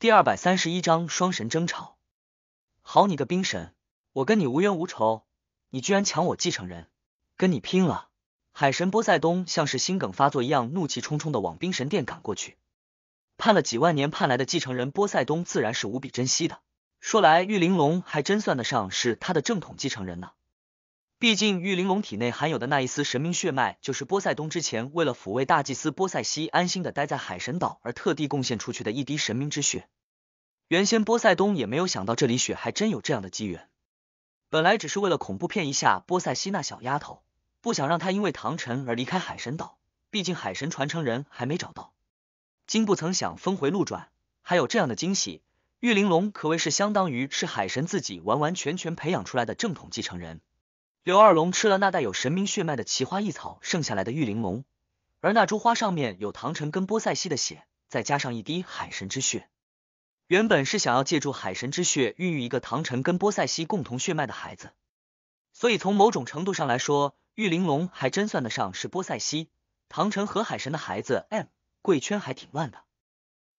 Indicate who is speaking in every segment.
Speaker 1: 第二百三十一章双神争吵。好你个冰神，我跟你无冤无仇，你居然抢我继承人，跟你拼了！海神波塞冬像是心梗发作一样，怒气冲冲的往冰神殿赶过去。盼了几万年盼来的继承人波塞冬自然是无比珍惜的，说来玉玲珑还真算得上是他的正统继承人呢。毕竟，玉玲珑体内含有的那一丝神明血脉，就是波塞冬之前为了抚慰大祭司波塞西安心的待在海神岛，而特地贡献出去的一滴神明之血。原先波塞冬也没有想到这里雪还真有这样的机缘，本来只是为了恐怖骗一下波塞西那小丫头，不想让她因为唐晨而离开海神岛。毕竟海神传承人还没找到，今不曾想峰回路转，还有这样的惊喜。玉玲珑可谓是相当于是海神自己完完全全培养出来的正统继承人。刘二龙吃了那带有神明血脉的奇花异草，剩下来的玉玲珑，而那株花上面有唐晨跟波塞西的血，再加上一滴海神之血，原本是想要借助海神之血孕育一个唐晨跟波塞西共同血脉的孩子，所以从某种程度上来说，玉玲珑还真算得上是波塞西、唐晨和海神的孩子。M 贵圈还挺乱的，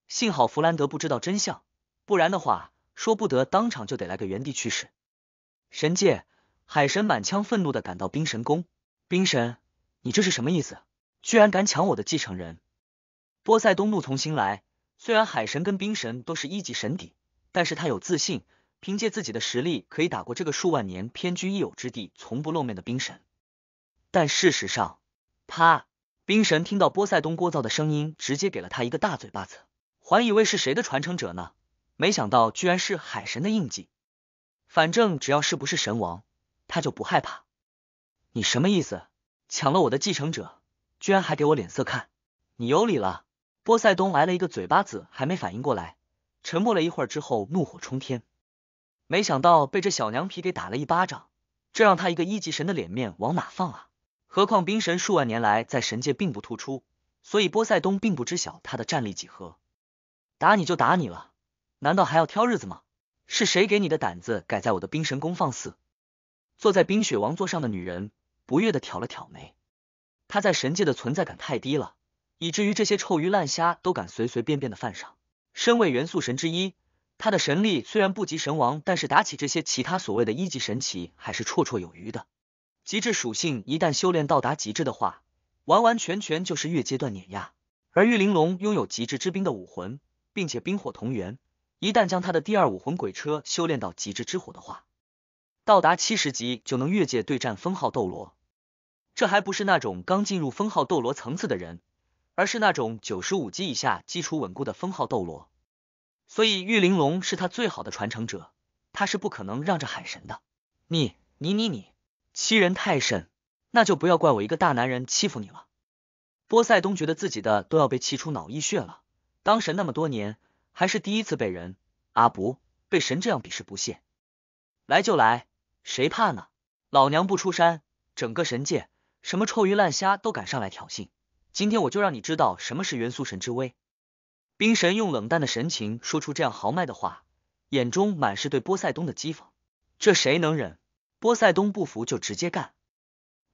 Speaker 1: 幸好弗兰德不知道真相，不然的话，说不得当场就得来个原地去世。神界。海神满腔愤怒的赶到冰神宫，冰神，你这是什么意思？居然敢抢我的继承人！波塞冬怒从心来。虽然海神跟冰神都是一级神邸，但是他有自信，凭借自己的实力可以打过这个数万年偏居一隅之地、从不露面的冰神。但事实上，他冰神听到波塞冬聒噪的声音，直接给了他一个大嘴巴子。还以为是谁的传承者呢，没想到居然是海神的印记。反正只要是不是神王。他就不害怕，你什么意思？抢了我的继承者，居然还给我脸色看，你有理了！波塞冬挨了一个嘴巴子，还没反应过来，沉默了一会儿之后，怒火冲天。没想到被这小娘皮给打了一巴掌，这让他一个一级神的脸面往哪放啊？何况冰神数万年来在神界并不突出，所以波塞冬并不知晓他的战力几何。打你就打你了，难道还要挑日子吗？是谁给你的胆子，敢在我的冰神宫放肆？坐在冰雪王座上的女人不悦的挑了挑眉，她在神界的存在感太低了，以至于这些臭鱼烂虾都敢随随便便的犯上。身为元素神之一，她的神力虽然不及神王，但是打起这些其他所谓的一级神级还是绰绰有余的。极致属性一旦修炼到达极致的话，完完全全就是越阶段碾压。而玉玲珑拥有极致之冰的武魂，并且冰火同源，一旦将他的第二武魂鬼车修炼到极致之火的话。到达七十级就能越界对战封号斗罗，这还不是那种刚进入封号斗罗层次的人，而是那种九十五级以下基础稳固的封号斗罗。所以玉玲珑是他最好的传承者，他是不可能让着海神的。你你你你，欺人太甚，那就不要怪我一个大男人欺负你了。波塞冬觉得自己的都要被气出脑溢血了，当神那么多年，还是第一次被人阿不被神这样鄙视不屑。来就来。谁怕呢？老娘不出山，整个神界什么臭鱼烂虾都敢上来挑衅，今天我就让你知道什么是元素神之威！冰神用冷淡的神情说出这样豪迈的话，眼中满是对波塞冬的讥讽，这谁能忍？波塞冬不服就直接干！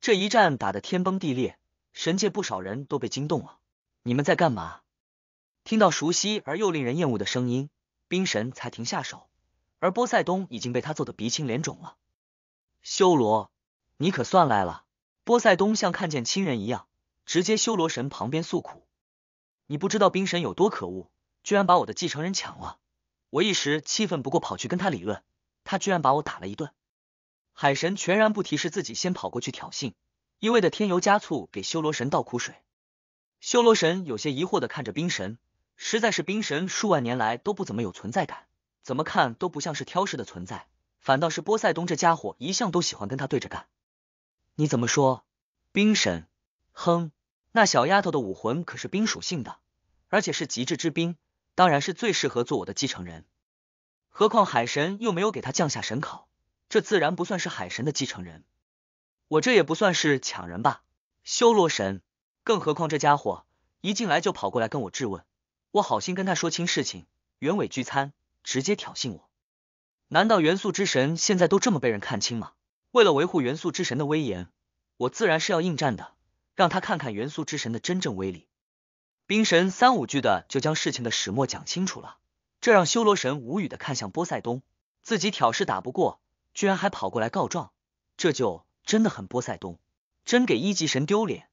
Speaker 1: 这一战打得天崩地裂，神界不少人都被惊动了。你们在干嘛？听到熟悉而又令人厌恶的声音，冰神才停下手，而波塞冬已经被他揍得鼻青脸肿了。修罗，你可算来了！波塞冬像看见亲人一样，直接修罗神旁边诉苦：“你不知道冰神有多可恶，居然把我的继承人抢了！我一时气愤不过，跑去跟他理论，他居然把我打了一顿。”海神全然不提是自己先跑过去挑衅，一味的添油加醋给修罗神倒苦水。修罗神有些疑惑的看着冰神，实在是冰神数万年来都不怎么有存在感，怎么看都不像是挑事的存在。反倒是波塞冬这家伙一向都喜欢跟他对着干，你怎么说？冰神，哼，那小丫头的武魂可是冰属性的，而且是极致之冰，当然是最适合做我的继承人。何况海神又没有给他降下神考，这自然不算是海神的继承人。我这也不算是抢人吧？修罗神，更何况这家伙一进来就跑过来跟我质问，我好心跟他说清事情原委，聚餐直接挑衅我。难道元素之神现在都这么被人看清吗？为了维护元素之神的威严，我自然是要应战的，让他看看元素之神的真正威力。冰神三五句的就将事情的始末讲清楚了，这让修罗神无语的看向波塞冬，自己挑事打不过，居然还跑过来告状，这就真的很波塞冬，真给一级神丢脸。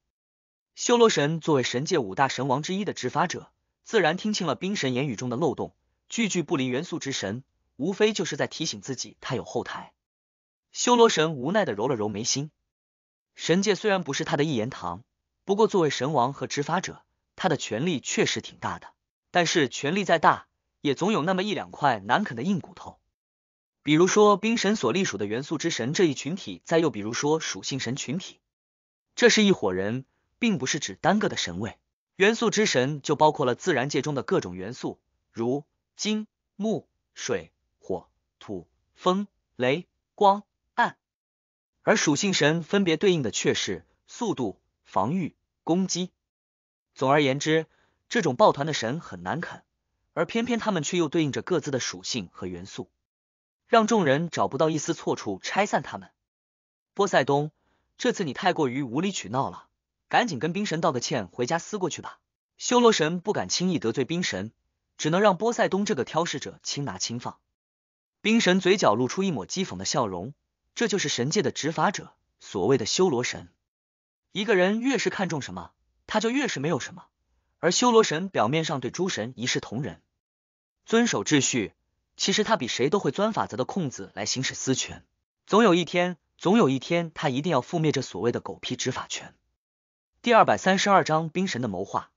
Speaker 1: 修罗神作为神界五大神王之一的执法者，自然听清了冰神言语中的漏洞，句句不离元素之神。无非就是在提醒自己，他有后台。修罗神无奈的揉了揉眉心，神界虽然不是他的一言堂，不过作为神王和执法者，他的权力确实挺大的。但是权力再大，也总有那么一两块难啃的硬骨头。比如说，冰神所隶属的元素之神这一群体，再又比如说属性神群体，这是一伙人，并不是指单个的神位。元素之神就包括了自然界中的各种元素，如金、木、水。风、雷、光、暗，而属性神分别对应的却是速度、防御、攻击。总而言之，这种抱团的神很难啃，而偏偏他们却又对应着各自的属性和元素，让众人找不到一丝错处拆散他们。波塞冬，这次你太过于无理取闹了，赶紧跟冰神道个歉，回家思过去吧。修罗神不敢轻易得罪冰神，只能让波塞冬这个挑事者轻拿轻放。冰神嘴角露出一抹讥讽的笑容，这就是神界的执法者，所谓的修罗神。一个人越是看重什么，他就越是没有什么。而修罗神表面上对诸神一视同仁，遵守秩序，其实他比谁都会钻法则的空子来行使私权。总有一天，总有一天，他一定要覆灭这所谓的狗屁执法权。第二百三十二章冰神的谋划。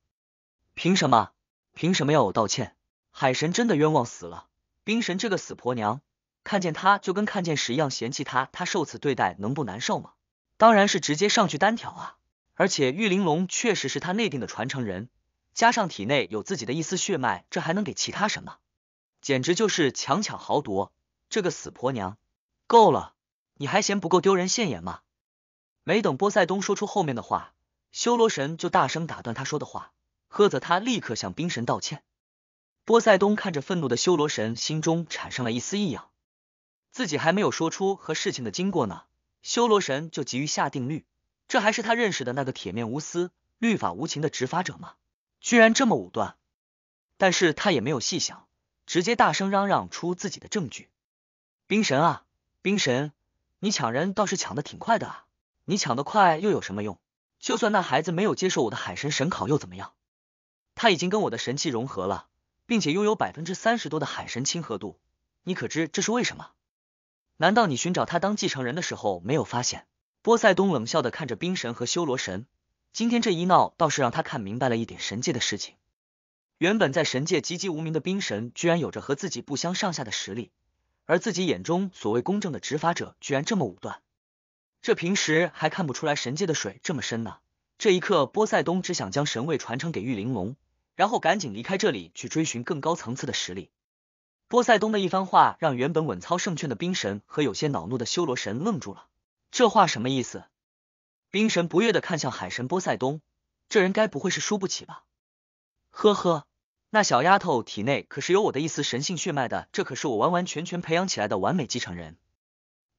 Speaker 1: 凭什么？凭什么要我道歉？海神真的冤枉死了。冰神这个死婆娘，看见他就跟看见屎一样嫌弃他，他受此对待能不难受吗？当然是直接上去单挑啊！而且玉玲珑确实是他内定的传承人，加上体内有自己的一丝血脉，这还能给其他什么？简直就是强抢豪夺！这个死婆娘，够了！你还嫌不够丢人现眼吗？没等波塞冬说出后面的话，修罗神就大声打断他说的话，呵责他立刻向冰神道歉。波塞冬看着愤怒的修罗神，心中产生了一丝异样。自己还没有说出和事情的经过呢，修罗神就急于下定律。这还是他认识的那个铁面无私、律法无情的执法者吗？居然这么武断！但是他也没有细想，直接大声嚷嚷出自己的证据：“冰神啊，冰神，你抢人倒是抢的挺快的啊！你抢得快又有什么用？就算那孩子没有接受我的海神神考又怎么样？他已经跟我的神器融合了。”并且拥有百分之三十多的海神亲和度，你可知这是为什么？难道你寻找他当继承人的时候没有发现？波塞冬冷笑的看着冰神和修罗神，今天这一闹倒是让他看明白了一点神界的事情。原本在神界籍籍无名的冰神，居然有着和自己不相上下的实力，而自己眼中所谓公正的执法者，居然这么武断。这平时还看不出来神界的水这么深呢，这一刻波塞冬只想将神位传承给玉玲珑。然后赶紧离开这里，去追寻更高层次的实力。波塞冬的一番话让原本稳操胜券的冰神和有些恼怒的修罗神愣住了。这话什么意思？冰神不悦的看向海神波塞冬，这人该不会是输不起吧？呵呵，那小丫头体内可是有我的一丝神性血脉的，这可是我完完全全培养起来的完美继承人。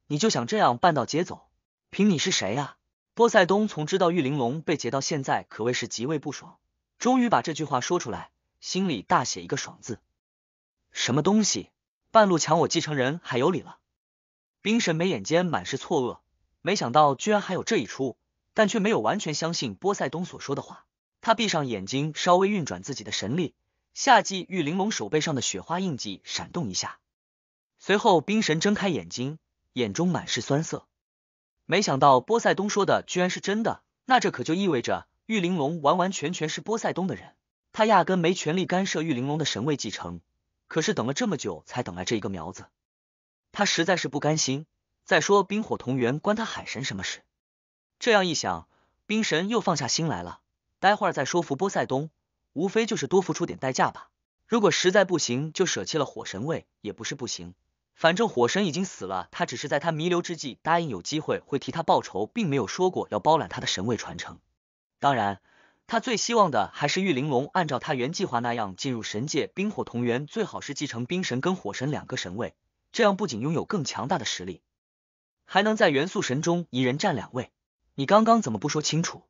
Speaker 1: 你就想这样半道劫走？凭你是谁呀？波塞冬从知道玉玲珑被劫到现在，可谓是极为不爽。终于把这句话说出来，心里大写一个爽字。什么东西，半路抢我继承人还有理了？冰神眉眼间满是错愕，没想到居然还有这一出，但却没有完全相信波塞冬所说的话。他闭上眼睛，稍微运转自己的神力，夏季玉玲珑手背上的雪花印记闪动一下，随后冰神睁开眼睛，眼中满是酸涩。没想到波塞冬说的居然是真的，那这可就意味着……玉玲珑完完全全是波塞冬的人，他压根没权利干涉玉玲珑的神位继承。可是等了这么久才等来这一个苗子，他实在是不甘心。再说冰火同源，关他海神什么事？这样一想，冰神又放下心来了。待会儿再说服波塞冬，无非就是多付出点代价吧。如果实在不行，就舍弃了火神位也不是不行。反正火神已经死了，他只是在他弥留之际答应有机会会替他报仇，并没有说过要包揽他的神位传承。当然，他最希望的还是玉玲珑按照他原计划那样进入神界，冰火同源，最好是继承冰神跟火神两个神位，这样不仅拥有更强大的实力，还能在元素神中一人占两位。你刚刚怎么不说清楚？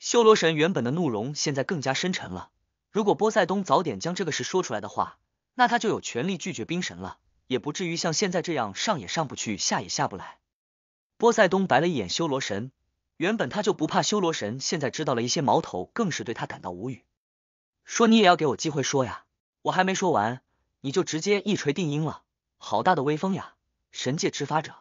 Speaker 1: 修罗神原本的怒容现在更加深沉了。如果波塞冬早点将这个事说出来的话，那他就有权利拒绝冰神了，也不至于像现在这样上也上不去，下也下不来。波塞冬白了一眼修罗神。原本他就不怕修罗神，现在知道了一些矛头，更是对他感到无语。说你也要给我机会说呀，我还没说完，你就直接一锤定音了，好大的威风呀！神界执法者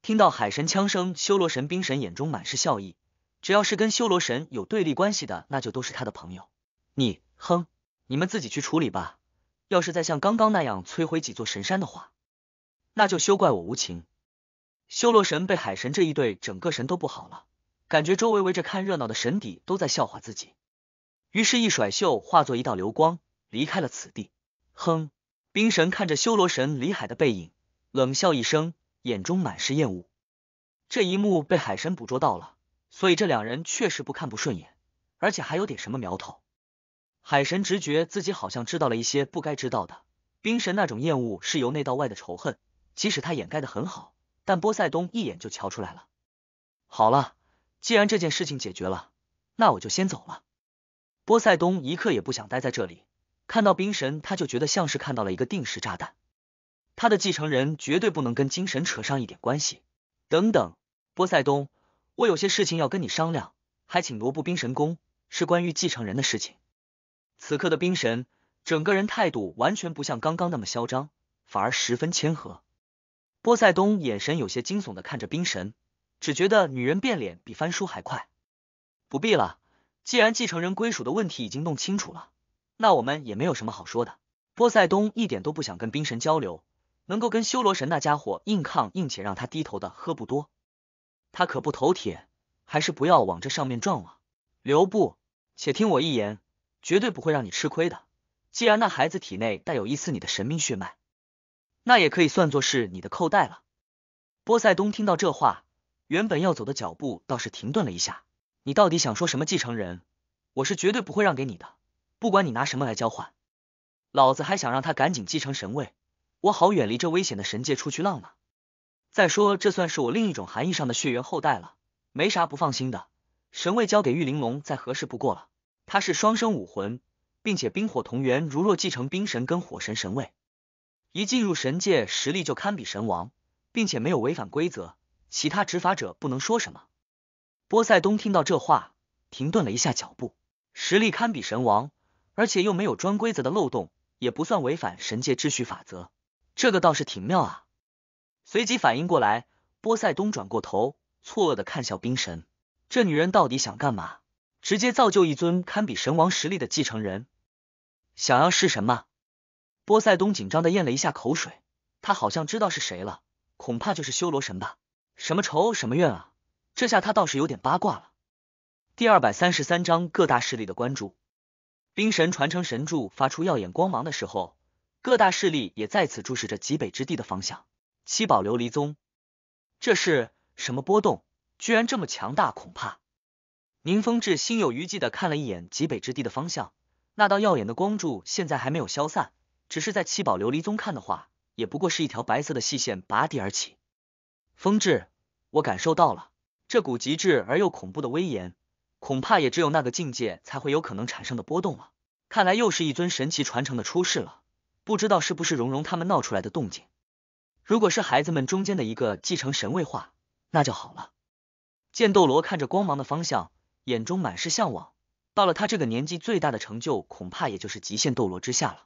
Speaker 1: 听到海神枪声，修罗神、冰神眼中满是笑意。只要是跟修罗神有对立关系的，那就都是他的朋友。你哼，你们自己去处理吧。要是再像刚刚那样摧毁几座神山的话，那就休怪我无情。修罗神被海神这一对，整个神都不好了。感觉周围围着看热闹的神邸都在笑话自己，于是，一甩袖，化作一道流光，离开了此地。哼！冰神看着修罗神李海的背影，冷笑一声，眼中满是厌恶。这一幕被海神捕捉到了，所以这两人确实不看不顺眼，而且还有点什么苗头。海神直觉自己好像知道了一些不该知道的。冰神那种厌恶是由内到外的仇恨，即使他掩盖的很好，但波塞冬一眼就瞧出来了。好了。既然这件事情解决了，那我就先走了。波塞冬一刻也不想待在这里，看到冰神，他就觉得像是看到了一个定时炸弹。他的继承人绝对不能跟精神扯上一点关系。等等，波塞冬，我有些事情要跟你商量，还请罗布冰神宫，是关于继承人的事情。此刻的冰神，整个人态度完全不像刚刚那么嚣张，反而十分谦和。波塞冬眼神有些惊悚的看着冰神。只觉得女人变脸比翻书还快。不必了，既然继承人归属的问题已经弄清楚了，那我们也没有什么好说的。波塞冬一点都不想跟冰神交流，能够跟修罗神那家伙硬抗硬且让他低头的，喝不多。他可不头铁，还是不要往这上面撞了。留步，且听我一言，绝对不会让你吃亏的。既然那孩子体内带有一丝你的神明血脉，那也可以算作是你的扣带了。波塞冬听到这话。原本要走的脚步倒是停顿了一下。你到底想说什么继承人？我是绝对不会让给你的。不管你拿什么来交换，老子还想让他赶紧继承神位，我好远离这危险的神界出去浪呢。再说，这算是我另一种含义上的血缘后代了，没啥不放心的。神位交给玉玲珑再合适不过了。他是双生武魂，并且冰火同源，如若继承冰神跟火神神位，一进入神界实力就堪比神王，并且没有违反规则。其他执法者不能说什么。波塞冬听到这话，停顿了一下脚步，实力堪比神王，而且又没有专规则的漏洞，也不算违反神界秩序法则，这个倒是挺妙啊。随即反应过来，波塞冬转过头，错愕的看向冰神，这女人到底想干嘛？直接造就一尊堪比神王实力的继承人，想要是什么？波塞冬紧张的咽了一下口水，他好像知道是谁了，恐怕就是修罗神吧。什么仇什么怨啊！这下他倒是有点八卦了。第二百三十三章各大势力的关注。冰神传承神柱发出耀眼光芒的时候，各大势力也再次注视着极北之地的方向。七宝琉璃宗，这是什么波动？居然这么强大！恐怕宁风致心有余悸的看了一眼极北之地的方向，那道耀眼的光柱现在还没有消散，只是在七宝琉璃宗看的话，也不过是一条白色的细线拔地而起。风致。我感受到了这股极致而又恐怖的威严，恐怕也只有那个境界才会有可能产生的波动了。看来又是一尊神奇传承的出世了，不知道是不是蓉蓉他们闹出来的动静。如果是孩子们中间的一个继承神位化，那就好了。剑斗罗看着光芒的方向，眼中满是向往。到了他这个年纪，最大的成就恐怕也就是极限斗罗之下了，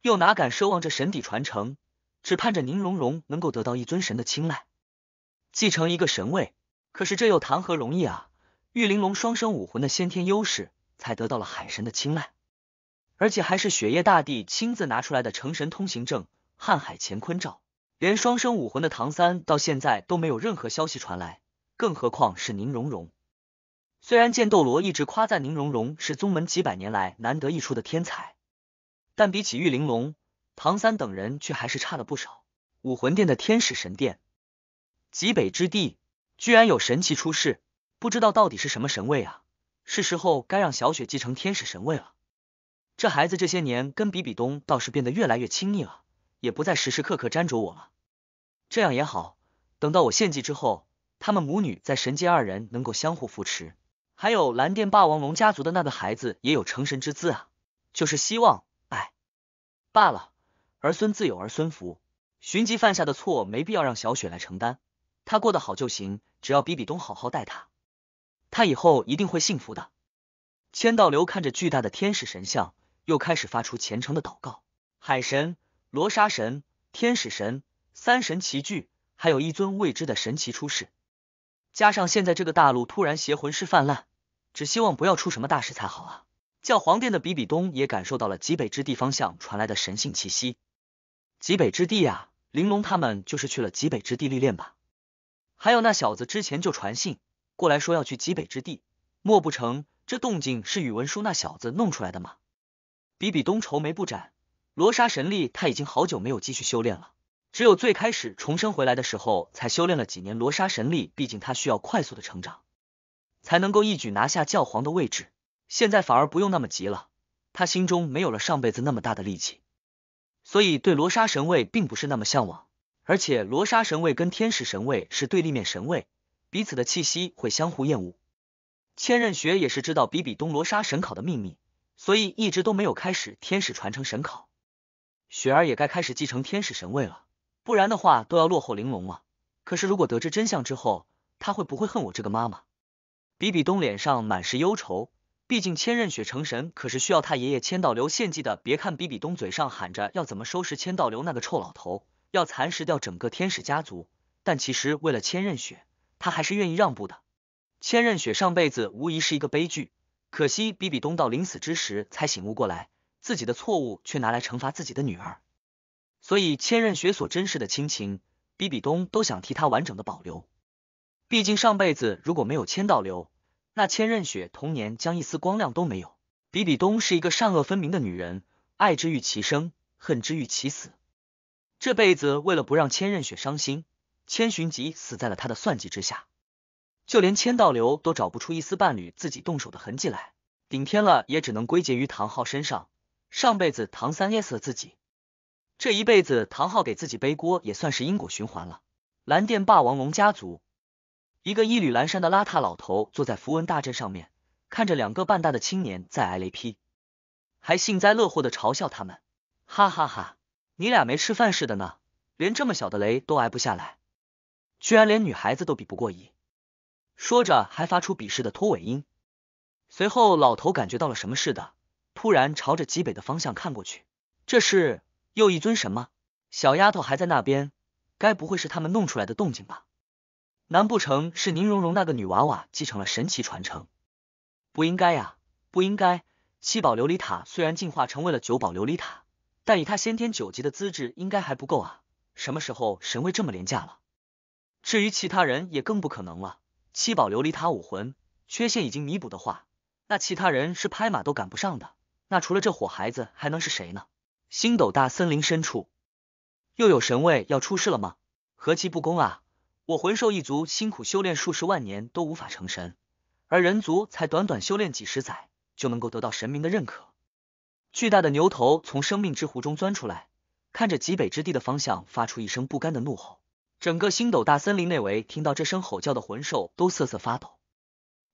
Speaker 1: 又哪敢奢望这神底传承？只盼着宁荣荣能够得到一尊神的青睐。继承一个神位，可是这又谈何容易啊！玉玲珑双生武魂的先天优势才得到了海神的青睐，而且还是雪夜大帝亲自拿出来的成神通行证——瀚海乾坤照。连双生武魂的唐三到现在都没有任何消息传来，更何况是宁荣荣。虽然剑斗罗一直夸赞宁荣荣是宗门几百年来难得一出的天才，但比起玉玲珑、唐三等人，却还是差了不少。武魂殿的天使神殿。极北之地居然有神器出世，不知道到底是什么神位啊！是时候该让小雪继承天使神位了。这孩子这些年跟比比东倒是变得越来越亲密了，也不再时时刻刻粘着我了。这样也好，等到我献祭之后，他们母女在神界二人能够相互扶持。还有蓝电霸王龙家族的那个孩子也有成神之姿啊，就是希望……哎，罢了，儿孙自有儿孙福。寻疾犯下的错，没必要让小雪来承担。他过得好就行，只要比比东好好待他，他以后一定会幸福的。千道流看着巨大的天使神像，又开始发出虔诚的祷告。海神、罗莎神、天使神，三神齐聚，还有一尊未知的神奇出世。加上现在这个大陆突然邪魂师泛滥，只希望不要出什么大事才好啊！教皇殿的比比东也感受到了极北之地方向传来的神性气息。极北之地啊，玲珑他们就是去了极北之地历练吧？还有那小子之前就传信过来说要去极北之地，莫不成这动静是宇文书那小子弄出来的吗？比比东愁眉不展，罗莎神力他已经好久没有继续修炼了，只有最开始重生回来的时候才修炼了几年。罗莎神力，毕竟他需要快速的成长，才能够一举拿下教皇的位置。现在反而不用那么急了，他心中没有了上辈子那么大的力气，所以对罗莎神位并不是那么向往。而且罗莎神位跟天使神位是对立面神位，彼此的气息会相互厌恶。千仞雪也是知道比比东罗莎神考的秘密，所以一直都没有开始天使传承神考。雪儿也该开始继承天使神位了，不然的话都要落后玲珑了。可是如果得知真相之后，她会不会恨我这个妈妈？比比东脸上满是忧愁，毕竟千仞雪成神可是需要他爷爷千道流献祭的。别看比比东嘴上喊着要怎么收拾千道流那个臭老头。要蚕食掉整个天使家族，但其实为了千仞雪，他还是愿意让步的。千仞雪上辈子无疑是一个悲剧，可惜比比东到临死之时才醒悟过来，自己的错误却拿来惩罚自己的女儿。所以千仞雪所珍视的亲情，比比东都想替他完整的保留。毕竟上辈子如果没有千道流，那千仞雪童年将一丝光亮都没有。比比东是一个善恶分明的女人，爱之欲其生，恨之欲其死。这辈子为了不让千仞雪伤心，千寻疾死在了他的算计之下，就连千道流都找不出一丝半缕自己动手的痕迹来，顶天了也只能归结于唐昊身上。上辈子唐三噎死了自己，这一辈子唐昊给自己背锅也算是因果循环了。蓝电霸王龙家族，一个衣履阑珊的邋遢老头坐在符文大阵上面，看着两个半大的青年在挨雷劈，还幸灾乐祸的嘲笑他们，哈哈哈。你俩没吃饭似的呢，连这么小的雷都挨不下来，居然连女孩子都比不过一。说着还发出鄙视的拖尾音。随后老头感觉到了什么似的，突然朝着极北的方向看过去。这是又一尊什么？小丫头还在那边，该不会是他们弄出来的动静吧？难不成是宁荣荣那个女娃娃继承了神奇传承？不应该呀，不应该。七宝琉璃塔虽然进化成为了九宝琉璃塔。但以他先天九级的资质，应该还不够啊！什么时候神位这么廉价了？至于其他人，也更不可能了。七宝琉璃塔武魂缺陷已经弥补的话，那其他人是拍马都赶不上的。那除了这火孩子，还能是谁呢？星斗大森林深处，又有神位要出世了吗？何其不公啊！我魂兽一族辛苦修炼数十万年都无法成神，而人族才短短修炼几十载就能够得到神明的认可。巨大的牛头从生命之湖中钻出来，看着极北之地的方向，发出一声不甘的怒吼。整个星斗大森林内围听到这声吼叫的魂兽都瑟瑟发抖。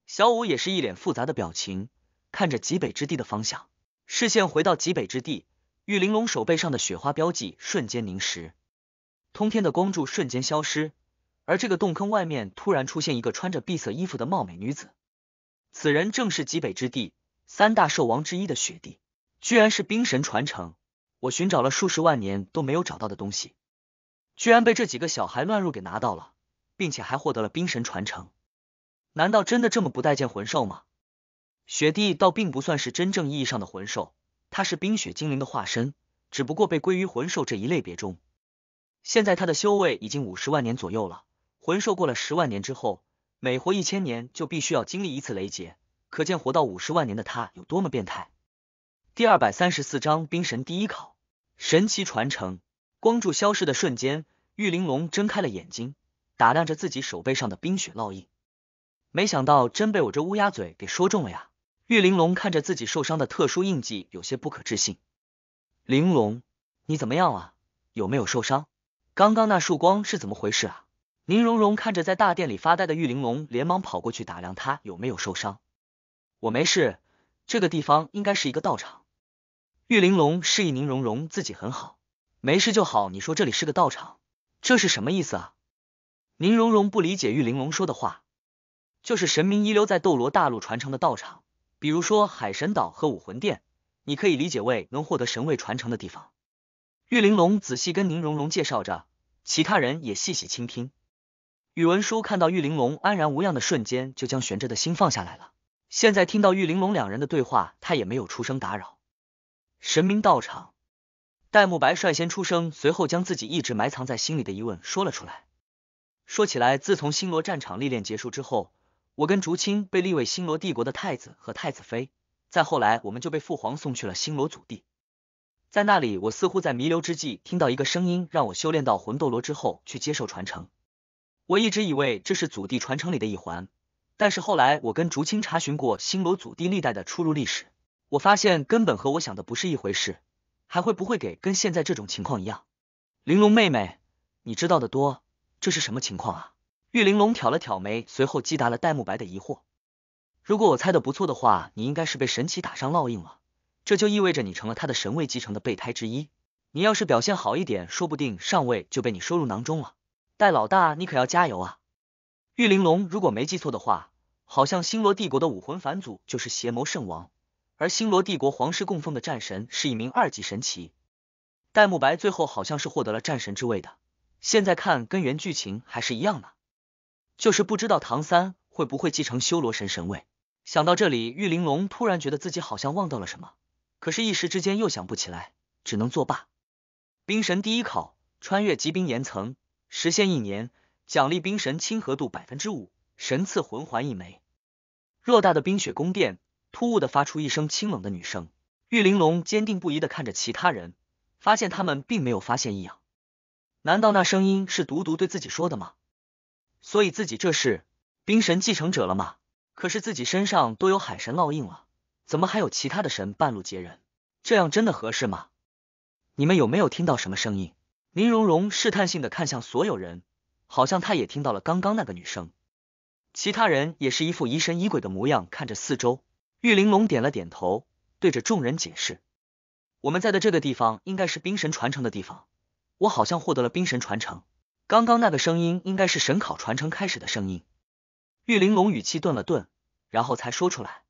Speaker 1: 小五也是一脸复杂的表情，看着极北之地的方向，视线回到极北之地，玉玲珑手背上的雪花标记瞬间凝实，通天的光柱瞬间消失。而这个洞坑外面突然出现一个穿着碧色衣服的貌美女子，此人正是极北之地三大兽王之一的雪帝。居然是冰神传承，我寻找了数十万年都没有找到的东西，居然被这几个小孩乱入给拿到了，并且还获得了冰神传承。难道真的这么不待见魂兽吗？雪帝倒并不算是真正意义上的魂兽，他是冰雪精灵的化身，只不过被归于魂兽这一类别中。现在他的修为已经五十万年左右了，魂兽过了十万年之后，每活一千年就必须要经历一次雷劫，可见活到五十万年的他有多么变态。第二百三十四章冰神第一考，神奇传承。光柱消失的瞬间，玉玲珑睁开了眼睛，打量着自己手背上的冰雪烙印。没想到真被我这乌鸦嘴给说中了呀！玉玲珑看着自己受伤的特殊印记，有些不可置信。玲珑，你怎么样啊？有没有受伤？刚刚那束光是怎么回事啊？宁荣荣看着在大殿里发呆的玉玲珑，连忙跑过去打量他有没有受伤。我没事，这个地方应该是一个道场。玉玲珑示意宁荣荣自己很好，没事就好。你说这里是个道场，这是什么意思啊？宁荣荣不理解玉玲珑说的话，就是神明遗留在斗罗大陆传承的道场，比如说海神岛和武魂殿，你可以理解为能获得神位传承的地方。玉玲珑仔细跟宁荣荣介绍着，其他人也细细倾听。宇文书看到玉玲珑安然无恙的瞬间，就将悬着的心放下来了。现在听到玉玲珑两人的对话，他也没有出声打扰。神明道场，戴沐白率先出声，随后将自己一直埋藏在心里的疑问说了出来。说起来，自从星罗战场历练结束之后，我跟竹青被立为星罗帝国的太子和太子妃。再后来，我们就被父皇送去了星罗祖地，在那里，我似乎在弥留之际听到一个声音，让我修炼到魂斗罗之后去接受传承。我一直以为这是祖地传承里的一环，但是后来我跟竹青查询过星罗祖地历代的出入历史。我发现根本和我想的不是一回事，还会不会给？跟现在这种情况一样。玲珑妹妹，你知道的多，这是什么情况啊？玉玲珑挑了挑眉，随后击打了戴沐白的疑惑。如果我猜的不错的话，你应该是被神奇打上烙印了，这就意味着你成了他的神位继承的备胎之一。你要是表现好一点，说不定上位就被你收入囊中了。戴老大，你可要加油啊！玉玲珑，如果没记错的话，好像星罗帝国的武魂返祖就是邪眸圣王。而星罗帝国皇室供奉的战神是一名二级神级，戴沐白最后好像是获得了战神之位的。现在看跟原剧情还是一样的，就是不知道唐三会不会继承修罗神神位。想到这里，玉玲珑突然觉得自己好像忘掉了什么，可是，一时之间又想不起来，只能作罢。冰神第一考，穿越极冰岩层，实现一年，奖励冰神亲和度百分之五，神赐魂环一枚。偌大的冰雪宫殿。突兀的发出一声清冷的女声，玉玲珑坚定不移的看着其他人，发现他们并没有发现异样。难道那声音是独独对自己说的吗？所以自己这是冰神继承者了吗？可是自己身上都有海神烙印了，怎么还有其他的神半路劫人？这样真的合适吗？你们有没有听到什么声音？林蓉蓉试探性的看向所有人，好像她也听到了刚刚那个女声。其他人也是一副疑神疑鬼的模样，看着四周。玉玲珑点了点头，对着众人解释：“我们在的这个地方应该是冰神传承的地方，我好像获得了冰神传承。刚刚那个声音应该是神考传承开始的声音。”玉玲珑语气顿了顿，然后才说出来。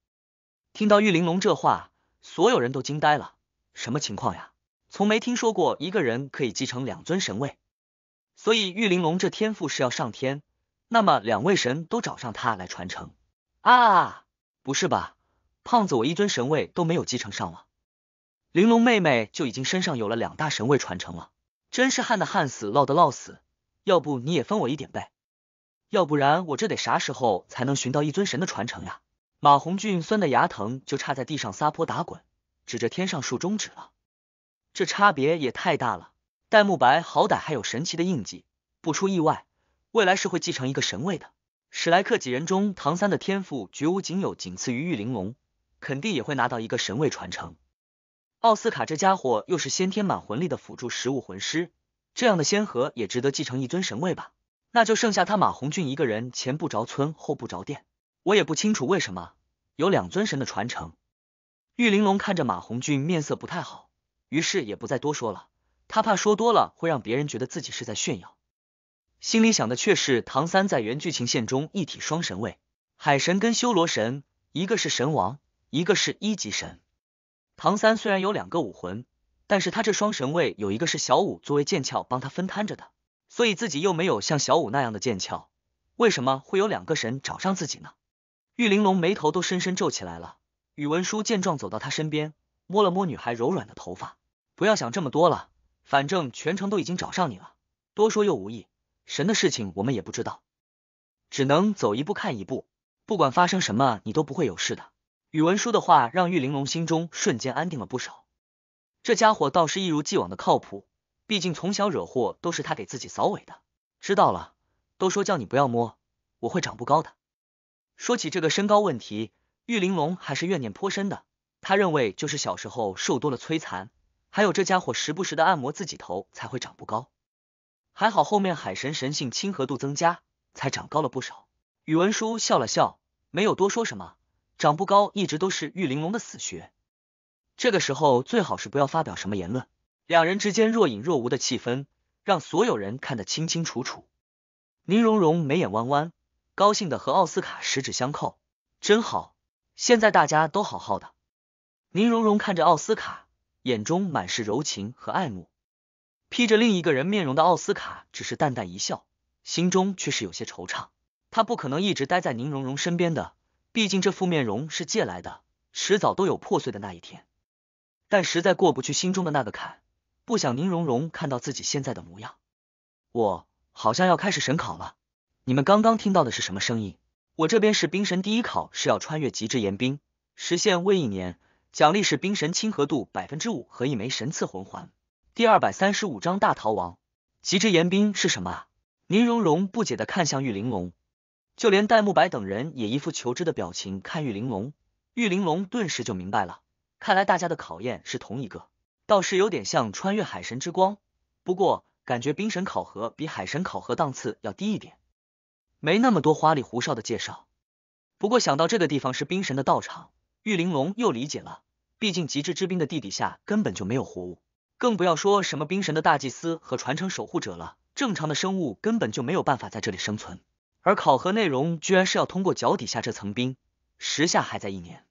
Speaker 1: 听到玉玲珑这话，所有人都惊呆了：“什么情况呀？从没听说过一个人可以继承两尊神位，所以玉玲珑这天赋是要上天，那么两位神都找上他来传承啊？不是吧？”胖子，我一尊神位都没有继承上了，玲珑妹妹就已经身上有了两大神位传承了，真是旱的旱死，涝的涝死，要不你也分我一点呗？要不然我这得啥时候才能寻到一尊神的传承呀？马红俊酸的牙疼，就差在地上撒泼打滚，指着天上竖中指了。这差别也太大了。戴沐白好歹还有神奇的印记，不出意外，未来是会继承一个神位的。史莱克几人中，唐三的天赋绝无仅有，仅次于玉玲珑。肯定也会拿到一个神位传承。奥斯卡这家伙又是先天满魂力的辅助食物魂师，这样的仙河也值得继承一尊神位吧？那就剩下他马红俊一个人前不着村后不着店，我也不清楚为什么有两尊神的传承。玉玲珑看着马红俊面色不太好，于是也不再多说了。他怕说多了会让别人觉得自己是在炫耀，心里想的却是唐三在原剧情线中一体双神位，海神跟修罗神，一个是神王。一个是一级神，唐三虽然有两个武魂，但是他这双神位有一个是小五作为剑鞘帮他分摊着的，所以自己又没有像小五那样的剑鞘，为什么会有两个神找上自己呢？玉玲珑眉头都深深皱起来了。宇文书见状走到他身边，摸了摸女孩柔软的头发，不要想这么多了，反正全城都已经找上你了，多说又无益。神的事情我们也不知道，只能走一步看一步，不管发生什么，你都不会有事的。宇文叔的话让玉玲珑心中瞬间安定了不少，这家伙倒是一如既往的靠谱，毕竟从小惹祸都是他给自己扫尾的。知道了，都说叫你不要摸，我会长不高的。说起这个身高问题，玉玲珑还是怨念颇深的，他认为就是小时候受多了摧残，还有这家伙时不时的按摩自己头才会长不高。还好后面海神神性亲和度增加，才长高了不少。宇文叔笑了笑，没有多说什么。长不高一直都是玉玲珑的死穴，这个时候最好是不要发表什么言论。两人之间若隐若无的气氛让所有人看得清清楚楚。宁荣荣眉眼弯弯，高兴的和奥斯卡十指相扣，真好。现在大家都好好的。宁荣荣看着奥斯卡，眼中满是柔情和爱慕。披着另一个人面容的奥斯卡只是淡淡一笑，心中却是有些惆怅。他不可能一直待在宁荣荣身边的。毕竟这副面容是借来的，迟早都有破碎的那一天。但实在过不去心中的那个坎，不想宁荣荣看到自己现在的模样。我好像要开始神考了，你们刚刚听到的是什么声音？我这边是冰神第一考，是要穿越极致严冰，实现未一年，奖励是冰神亲和度百分之五和一枚神赐魂环。第二百三十五章大逃亡，极致严冰是什么？宁荣荣不解的看向玉玲珑。就连戴沐白等人也一副求知的表情看玉玲珑，玉玲珑顿时就明白了。看来大家的考验是同一个，倒是有点像穿越海神之光。不过感觉冰神考核比海神考核档次要低一点，没那么多花里胡哨的介绍。不过想到这个地方是冰神的道场，玉玲珑又理解了。毕竟极致之冰的地底下根本就没有活物，更不要说什么冰神的大祭司和传承守护者了。正常的生物根本就没有办法在这里生存。而考核内容居然是要通过脚底下这层冰，时下还在一年，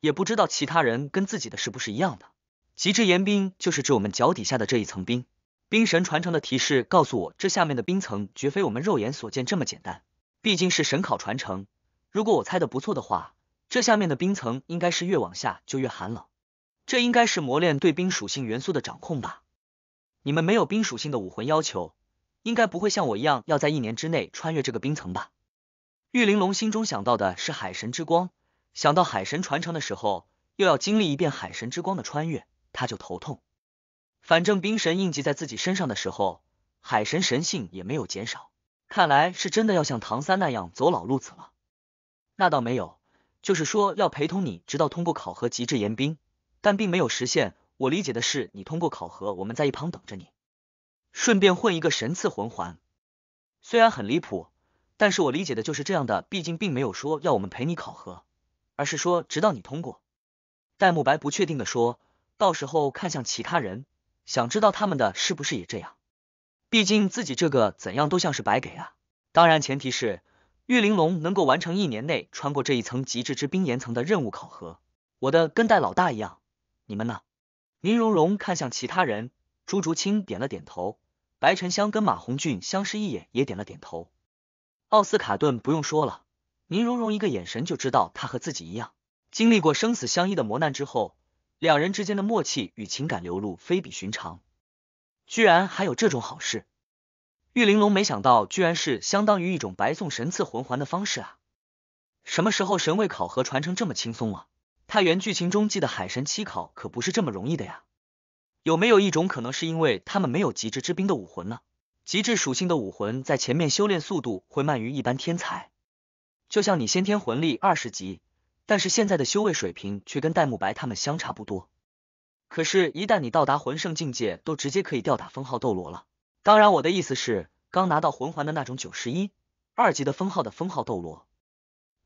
Speaker 1: 也不知道其他人跟自己的是不是一样的。极致严冰就是指我们脚底下的这一层冰。冰神传承的提示告诉我，这下面的冰层绝非我们肉眼所见这么简单，毕竟是神考传承。如果我猜的不错的话，这下面的冰层应该是越往下就越寒冷，这应该是磨练对冰属性元素的掌控吧。你们没有冰属性的武魂要求。应该不会像我一样要在一年之内穿越这个冰层吧？玉玲珑心中想到的是海神之光，想到海神传承的时候又要经历一遍海神之光的穿越，他就头痛。反正冰神印记在自己身上的时候，海神神性也没有减少，看来是真的要像唐三那样走老路子了。那倒没有，就是说要陪同你直到通过考核极致严冰，但并没有实现。我理解的是你通过考核，我们在一旁等着你。顺便混一个神赐魂环，虽然很离谱，但是我理解的就是这样的。毕竟并没有说要我们陪你考核，而是说直到你通过。戴沐白不确定的说，到时候看向其他人，想知道他们的是不是也这样。毕竟自己这个怎样都像是白给啊。当然前提是玉玲珑能够完成一年内穿过这一层极致之冰岩层的任务考核。我的跟戴老大一样，你们呢？宁荣荣看向其他人。朱竹清点了点头，白沉香跟马红俊相视一眼，也点了点头。奥斯卡顿不用说了，宁荣荣一个眼神就知道他和自己一样，经历过生死相依的磨难之后，两人之间的默契与情感流露非比寻常。居然还有这种好事！玉玲珑没想到，居然是相当于一种白送神赐魂环的方式啊！什么时候神位考核传承这么轻松了？太原剧情中记得海神七考可不是这么容易的呀。有没有一种可能是因为他们没有极致之兵的武魂呢？极致属性的武魂在前面修炼速度会慢于一般天才，就像你先天魂力二十级，但是现在的修为水平却跟戴沐白他们相差不多。可是，一旦你到达魂圣境界，都直接可以吊打封号斗罗了。当然，我的意思是刚拿到魂环的那种九十一二级的封号的封号斗罗。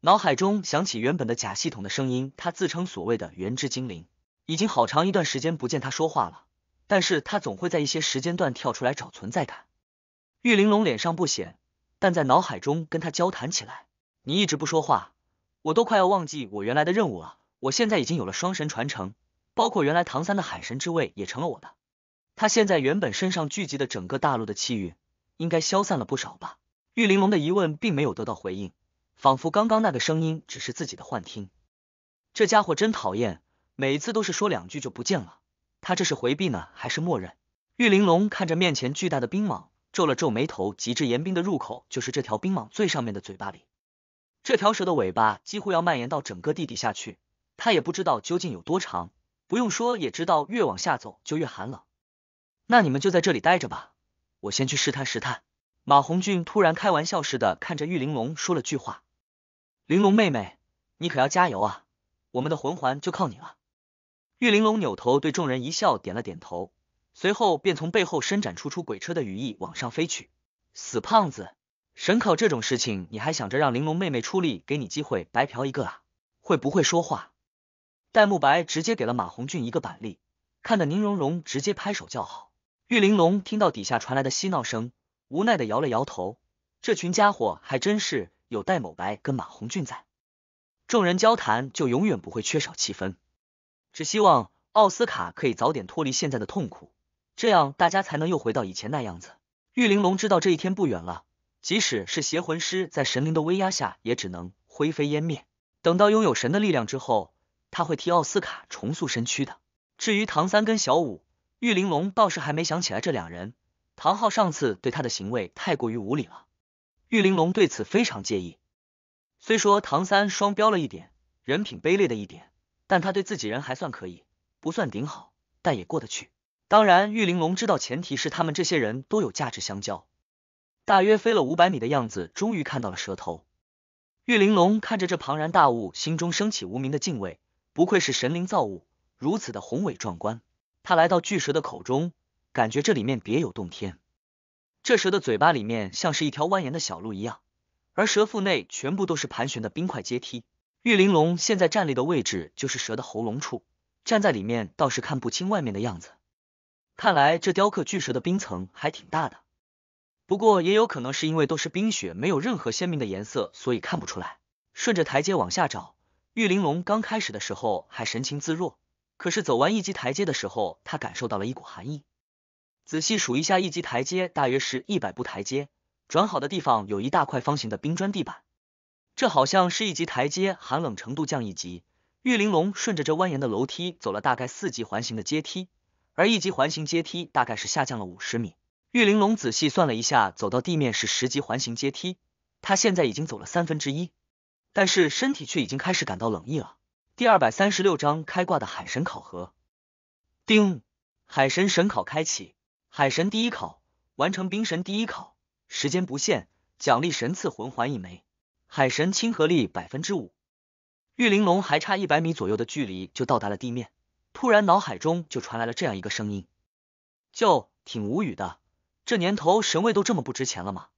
Speaker 1: 脑海中响起原本的假系统的声音，他自称所谓的原之精灵。已经好长一段时间不见他说话了，但是他总会在一些时间段跳出来找存在感。玉玲珑脸上不显，但在脑海中跟他交谈起来。你一直不说话，我都快要忘记我原来的任务了。我现在已经有了双神传承，包括原来唐三的海神之位也成了我的。他现在原本身上聚集的整个大陆的气运，应该消散了不少吧？玉玲珑的疑问并没有得到回应，仿佛刚刚那个声音只是自己的幻听。这家伙真讨厌。每次都是说两句就不见了，他这是回避呢还是默认？玉玲珑看着面前巨大的冰蟒，皱了皱眉头。极致严冰的入口就是这条冰蟒最上面的嘴巴里，这条蛇的尾巴几乎要蔓延到整个地底下去，他也不知道究竟有多长。不用说也知道，越往下走就越寒冷。那你们就在这里待着吧，我先去试探试探。马红俊突然开玩笑似的看着玉玲珑说了句话：“玲珑妹妹，你可要加油啊，我们的魂环就靠你了。”玉玲珑扭头对众人一笑，点了点头，随后便从背后伸展出出鬼车的羽翼，往上飞去。死胖子，省考这种事情你还想着让玲珑妹妹出力，给你机会白嫖一个啊？会不会说话？戴沐白直接给了马红俊一个板栗，看得宁荣荣直接拍手叫好。玉玲珑听到底下传来的嬉闹声，无奈的摇了摇头。这群家伙还真是有戴某白跟马红俊在，众人交谈就永远不会缺少气氛。只希望奥斯卡可以早点脱离现在的痛苦，这样大家才能又回到以前那样子。玉玲珑知道这一天不远了，即使是邪魂师在神灵的威压下也只能灰飞烟灭。等到拥有神的力量之后，他会替奥斯卡重塑身躯的。至于唐三跟小五，玉玲珑倒是还没想起来这两人。唐昊上次对他的行为太过于无礼了，玉玲珑对此非常介意。虽说唐三双标了一点，人品卑劣的一点。但他对自己人还算可以，不算顶好，但也过得去。当然，玉玲珑知道，前提是他们这些人都有价值相交。大约飞了五百米的样子，终于看到了蛇头。玉玲珑看着这庞然大物，心中升起无名的敬畏。不愧是神灵造物，如此的宏伟壮观。他来到巨蛇的口中，感觉这里面别有洞天。这蛇的嘴巴里面像是一条蜿蜒的小路一样，而蛇腹内全部都是盘旋的冰块阶梯。玉玲珑现在站立的位置就是蛇的喉咙处，站在里面倒是看不清外面的样子。看来这雕刻巨蛇的冰层还挺大的，不过也有可能是因为都是冰雪，没有任何鲜明的颜色，所以看不出来。顺着台阶往下找，玉玲珑刚开始的时候还神情自若，可是走完一级台阶的时候，他感受到了一股寒意。仔细数一下，一级台阶大约是一百步。台阶转好的地方有一大块方形的冰砖地板。这好像是一级台阶，寒冷程度降一级。玉玲珑顺着这蜿蜒的楼梯走了大概四级环形的阶梯，而一级环形阶梯大概是下降了五十米。玉玲珑仔细算了一下，走到地面是十级环形阶梯，他现在已经走了三分之一，但是身体却已经开始感到冷意了。第二百三十六章开挂的海神考核。叮，海神神考开启，海神第一考，完成冰神第一考，时间不限，奖励神赐魂环一枚。海神亲和力百分之五，玉玲珑还差一百米左右的距离就到达了地面，突然脑海中就传来了这样一个声音，就挺无语的，这年头神位都这么不值钱了吗？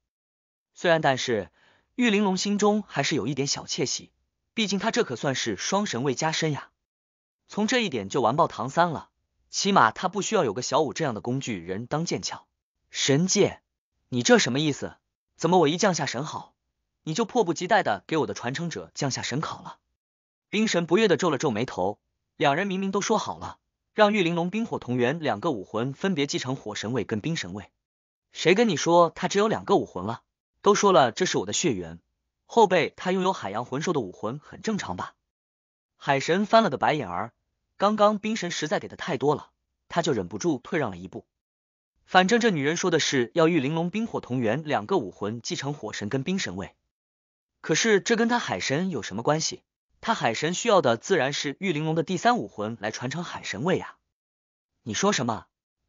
Speaker 1: 虽然但是，玉玲珑心中还是有一点小窃喜，毕竟他这可算是双神位加身呀，从这一点就完爆唐三了，起码他不需要有个小五这样的工具人当剑鞘。神界，你这什么意思？怎么我一降下神好？你就迫不及待的给我的传承者降下神考了，冰神不悦的皱了皱眉头，两人明明都说好了，让玉玲珑冰火同源，两个武魂分别继承火神位跟冰神位，谁跟你说他只有两个武魂了？都说了这是我的血缘，后辈他拥有海洋魂兽的武魂很正常吧？海神翻了个白眼儿，刚刚冰神实在给的太多了，他就忍不住退让了一步，反正这女人说的是要玉玲珑冰火同源，两个武魂继承火神跟冰神位。可是这跟他海神有什么关系？他海神需要的自然是玉玲珑的第三武魂来传承海神位呀！你说什么？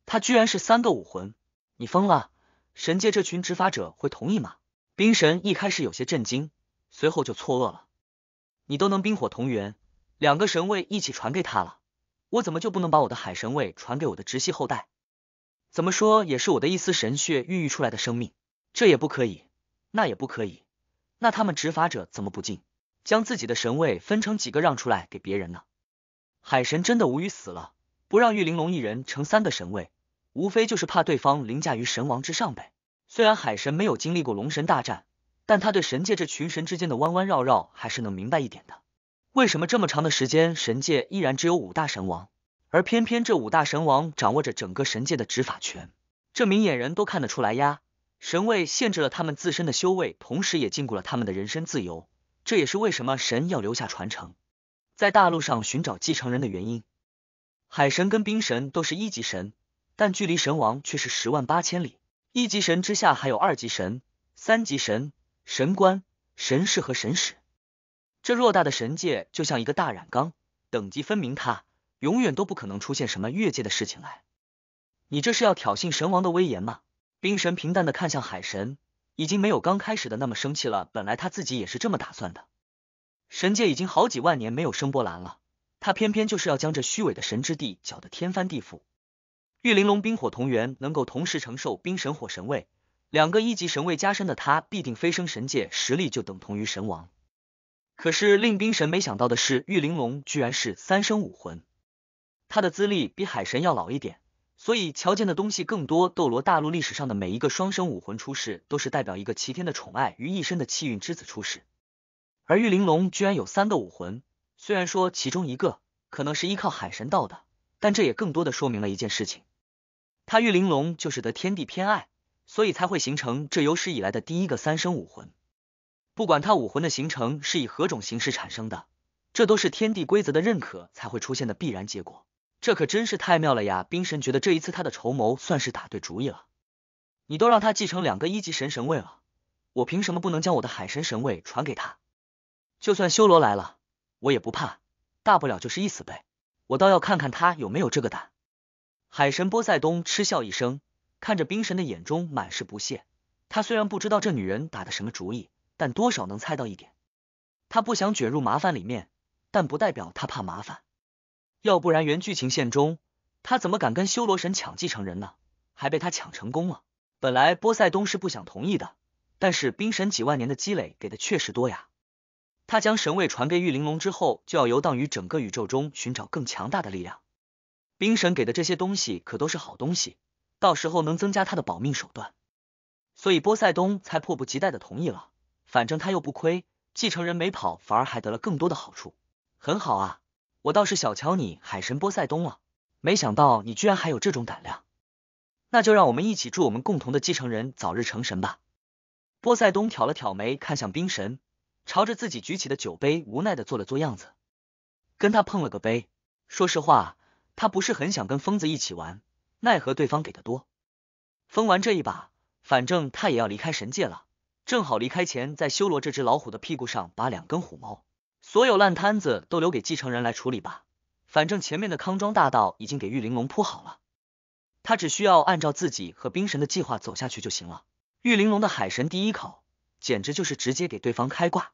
Speaker 1: 他居然是三个武魂？你疯了？神界这群执法者会同意吗？冰神一开始有些震惊，随后就错愕了。你都能冰火同源，两个神位一起传给他了，我怎么就不能把我的海神位传给我的直系后代？怎么说也是我的一丝神血孕育出来的生命，这也不可以，那也不可以。那他们执法者怎么不进，将自己的神位分成几个让出来给别人呢？海神真的无语死了，不让玉玲珑一人成三个神位，无非就是怕对方凌驾于神王之上呗。虽然海神没有经历过龙神大战，但他对神界这群神之间的弯弯绕绕还是能明白一点的。为什么这么长的时间，神界依然只有五大神王，而偏偏这五大神王掌握着整个神界的执法权，这明眼人都看得出来呀。神位限制了他们自身的修为，同时也禁锢了他们的人身自由。这也是为什么神要留下传承，在大陆上寻找继承人的原因。海神跟冰神都是一级神，但距离神王却是十万八千里。一级神之下还有二级神、三级神、神官、神士和神使。这偌大的神界就像一个大染缸，等级分明，它永远都不可能出现什么越界的事情来。你这是要挑衅神王的威严吗？冰神平淡的看向海神，已经没有刚开始的那么生气了。本来他自己也是这么打算的，神界已经好几万年没有生波澜了，他偏偏就是要将这虚伪的神之地搅得天翻地覆。玉玲珑冰火同源，能够同时承受冰神、火神位两个一级神位加身的他，必定飞升神界，实力就等同于神王。可是令冰神没想到的是，玉玲珑居然是三生武魂，他的资历比海神要老一点。所以，瞧见的东西更多。斗罗大陆历史上的每一个双生武魂出世，都是代表一个齐天的宠爱于一身的气运之子出世。而玉玲珑居然有三个武魂，虽然说其中一个可能是依靠海神道的，但这也更多的说明了一件事情：他玉玲珑就是得天地偏爱，所以才会形成这有史以来的第一个三生武魂。不管他武魂的形成是以何种形式产生的，这都是天地规则的认可才会出现的必然结果。这可真是太妙了呀！冰神觉得这一次他的筹谋算是打对主意了。你都让他继承两个一级神神位了，我凭什么不能将我的海神神位传给他？就算修罗来了，我也不怕，大不了就是一死呗。我倒要看看他有没有这个胆。海神波塞冬嗤笑一声，看着冰神的眼中满是不屑。他虽然不知道这女人打的什么主意，但多少能猜到一点。他不想卷入麻烦里面，但不代表他怕麻烦。要不然，原剧情线中他怎么敢跟修罗神抢继承人呢？还被他抢成功了。本来波塞冬是不想同意的，但是冰神几万年的积累给的确实多呀。他将神位传给玉玲珑之后，就要游荡于整个宇宙中寻找更强大的力量。冰神给的这些东西可都是好东西，到时候能增加他的保命手段。所以波塞冬才迫不及待的同意了。反正他又不亏，继承人没跑，反而还得了更多的好处，很好啊。我倒是小瞧你海神波塞冬了，没想到你居然还有这种胆量。那就让我们一起祝我们共同的继承人早日成神吧。波塞冬挑了挑眉，看向冰神，朝着自己举起的酒杯无奈的做了做样子，跟他碰了个杯。说实话，他不是很想跟疯子一起玩，奈何对方给的多。疯完这一把，反正他也要离开神界了，正好离开前在修罗这只老虎的屁股上拔两根虎毛。所有烂摊子都留给继承人来处理吧，反正前面的康庄大道已经给玉玲珑铺好了，他只需要按照自己和冰神的计划走下去就行了。玉玲珑的海神第一考简直就是直接给对方开挂，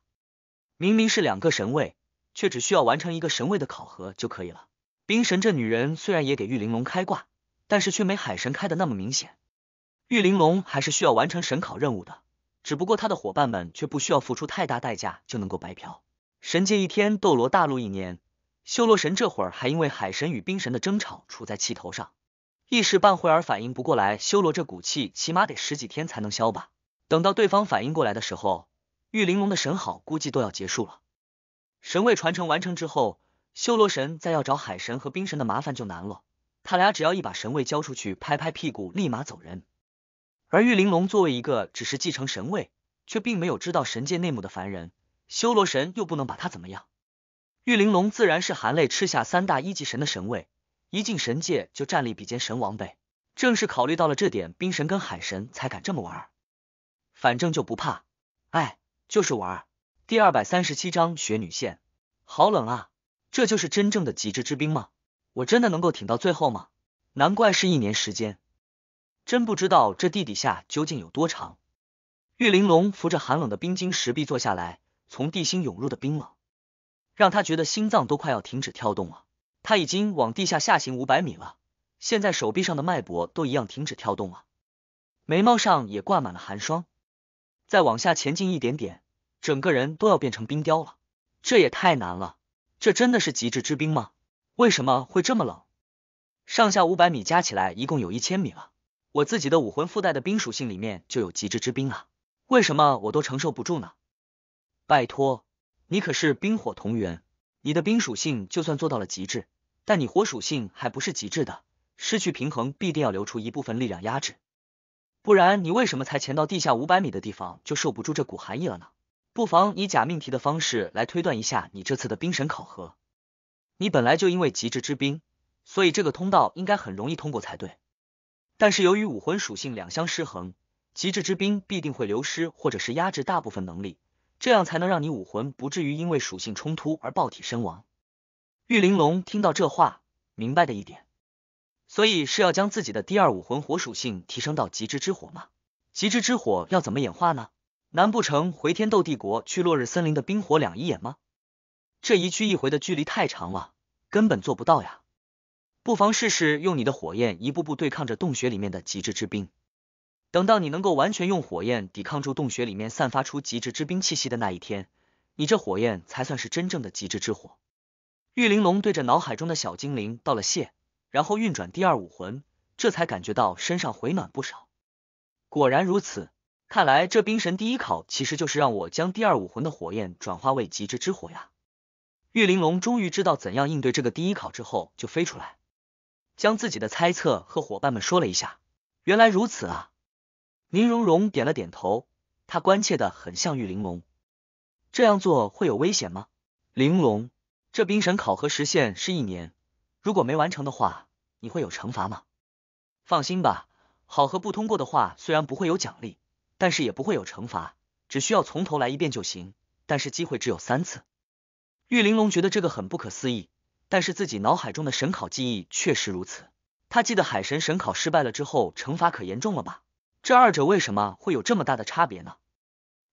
Speaker 1: 明明是两个神位，却只需要完成一个神位的考核就可以了。冰神这女人虽然也给玉玲珑开挂，但是却没海神开的那么明显。玉玲珑还是需要完成神考任务的，只不过他的伙伴们却不需要付出太大代价就能够白嫖。神界一天，斗罗大陆一年。修罗神这会儿还因为海神与冰神的争吵处在气头上，一时半会儿反应不过来。修罗这股气起码得十几天才能消吧。等到对方反应过来的时候，玉玲珑的神好估计都要结束了。神位传承完成之后，修罗神再要找海神和冰神的麻烦就难了。他俩只要一把神位交出去，拍拍屁股立马走人。而玉玲珑作为一个只是继承神位，却并没有知道神界内幕的凡人。修罗神又不能把他怎么样，玉玲珑自然是含泪吃下三大一级神的神位，一进神界就战力比肩神王呗。正是考虑到了这点，冰神跟海神才敢这么玩，反正就不怕。哎，就是玩。第二百三十七章雪女线，好冷啊！这就是真正的极致之冰吗？我真的能够挺到最后吗？难怪是一年时间，真不知道这地底下究竟有多长。玉玲珑扶着寒冷的冰晶石壁坐下来。从地心涌入的冰冷，让他觉得心脏都快要停止跳动了。他已经往地下下行五百米了，现在手臂上的脉搏都一样停止跳动了，眉毛上也挂满了寒霜。再往下前进一点点，整个人都要变成冰雕了。这也太难了，这真的是极致之冰吗？为什么会这么冷？上下五百米加起来一共有一千米了。我自己的武魂附带的冰属性里面就有极致之冰啊，为什么我都承受不住呢？拜托，你可是冰火同源，你的冰属性就算做到了极致，但你火属性还不是极致的，失去平衡必定要留出一部分力量压制，不然你为什么才潜到地下五百米的地方就受不住这股寒意了呢？不妨以假命题的方式来推断一下你这次的冰神考核，你本来就因为极致之冰，所以这个通道应该很容易通过才对，但是由于武魂属性两相失衡，极致之冰必定会流失或者是压制大部分能力。这样才能让你武魂不至于因为属性冲突而爆体身亡。玉玲珑听到这话，明白的一点，所以是要将自己的第二武魂火属性提升到极致之火吗？极致之火要怎么演化呢？难不成回天斗帝国去落日森林的冰火两仪眼吗？这一去一回的距离太长了，根本做不到呀。不妨试试用你的火焰一步步对抗着洞穴里面的极致之冰。等到你能够完全用火焰抵抗住洞穴里面散发出极致之冰气息的那一天，你这火焰才算是真正的极致之火。玉玲珑对着脑海中的小精灵道了谢，然后运转第二武魂，这才感觉到身上回暖不少。果然如此，看来这冰神第一考其实就是让我将第二武魂的火焰转化为极致之火呀。玉玲珑终于知道怎样应对这个第一考之后，就飞出来，将自己的猜测和伙伴们说了一下。原来如此啊！宁荣荣点了点头，他关切的很像玉玲珑。这样做会有危险吗？玲珑，这冰神考核时限是一年，如果没完成的话，你会有惩罚吗？放心吧，考核不通过的话，虽然不会有奖励，但是也不会有惩罚，只需要从头来一遍就行。但是机会只有三次。玉玲珑觉得这个很不可思议，但是自己脑海中的神考记忆确实如此。他记得海神神考失败了之后，惩罚可严重了吧？这二者为什么会有这么大的差别呢？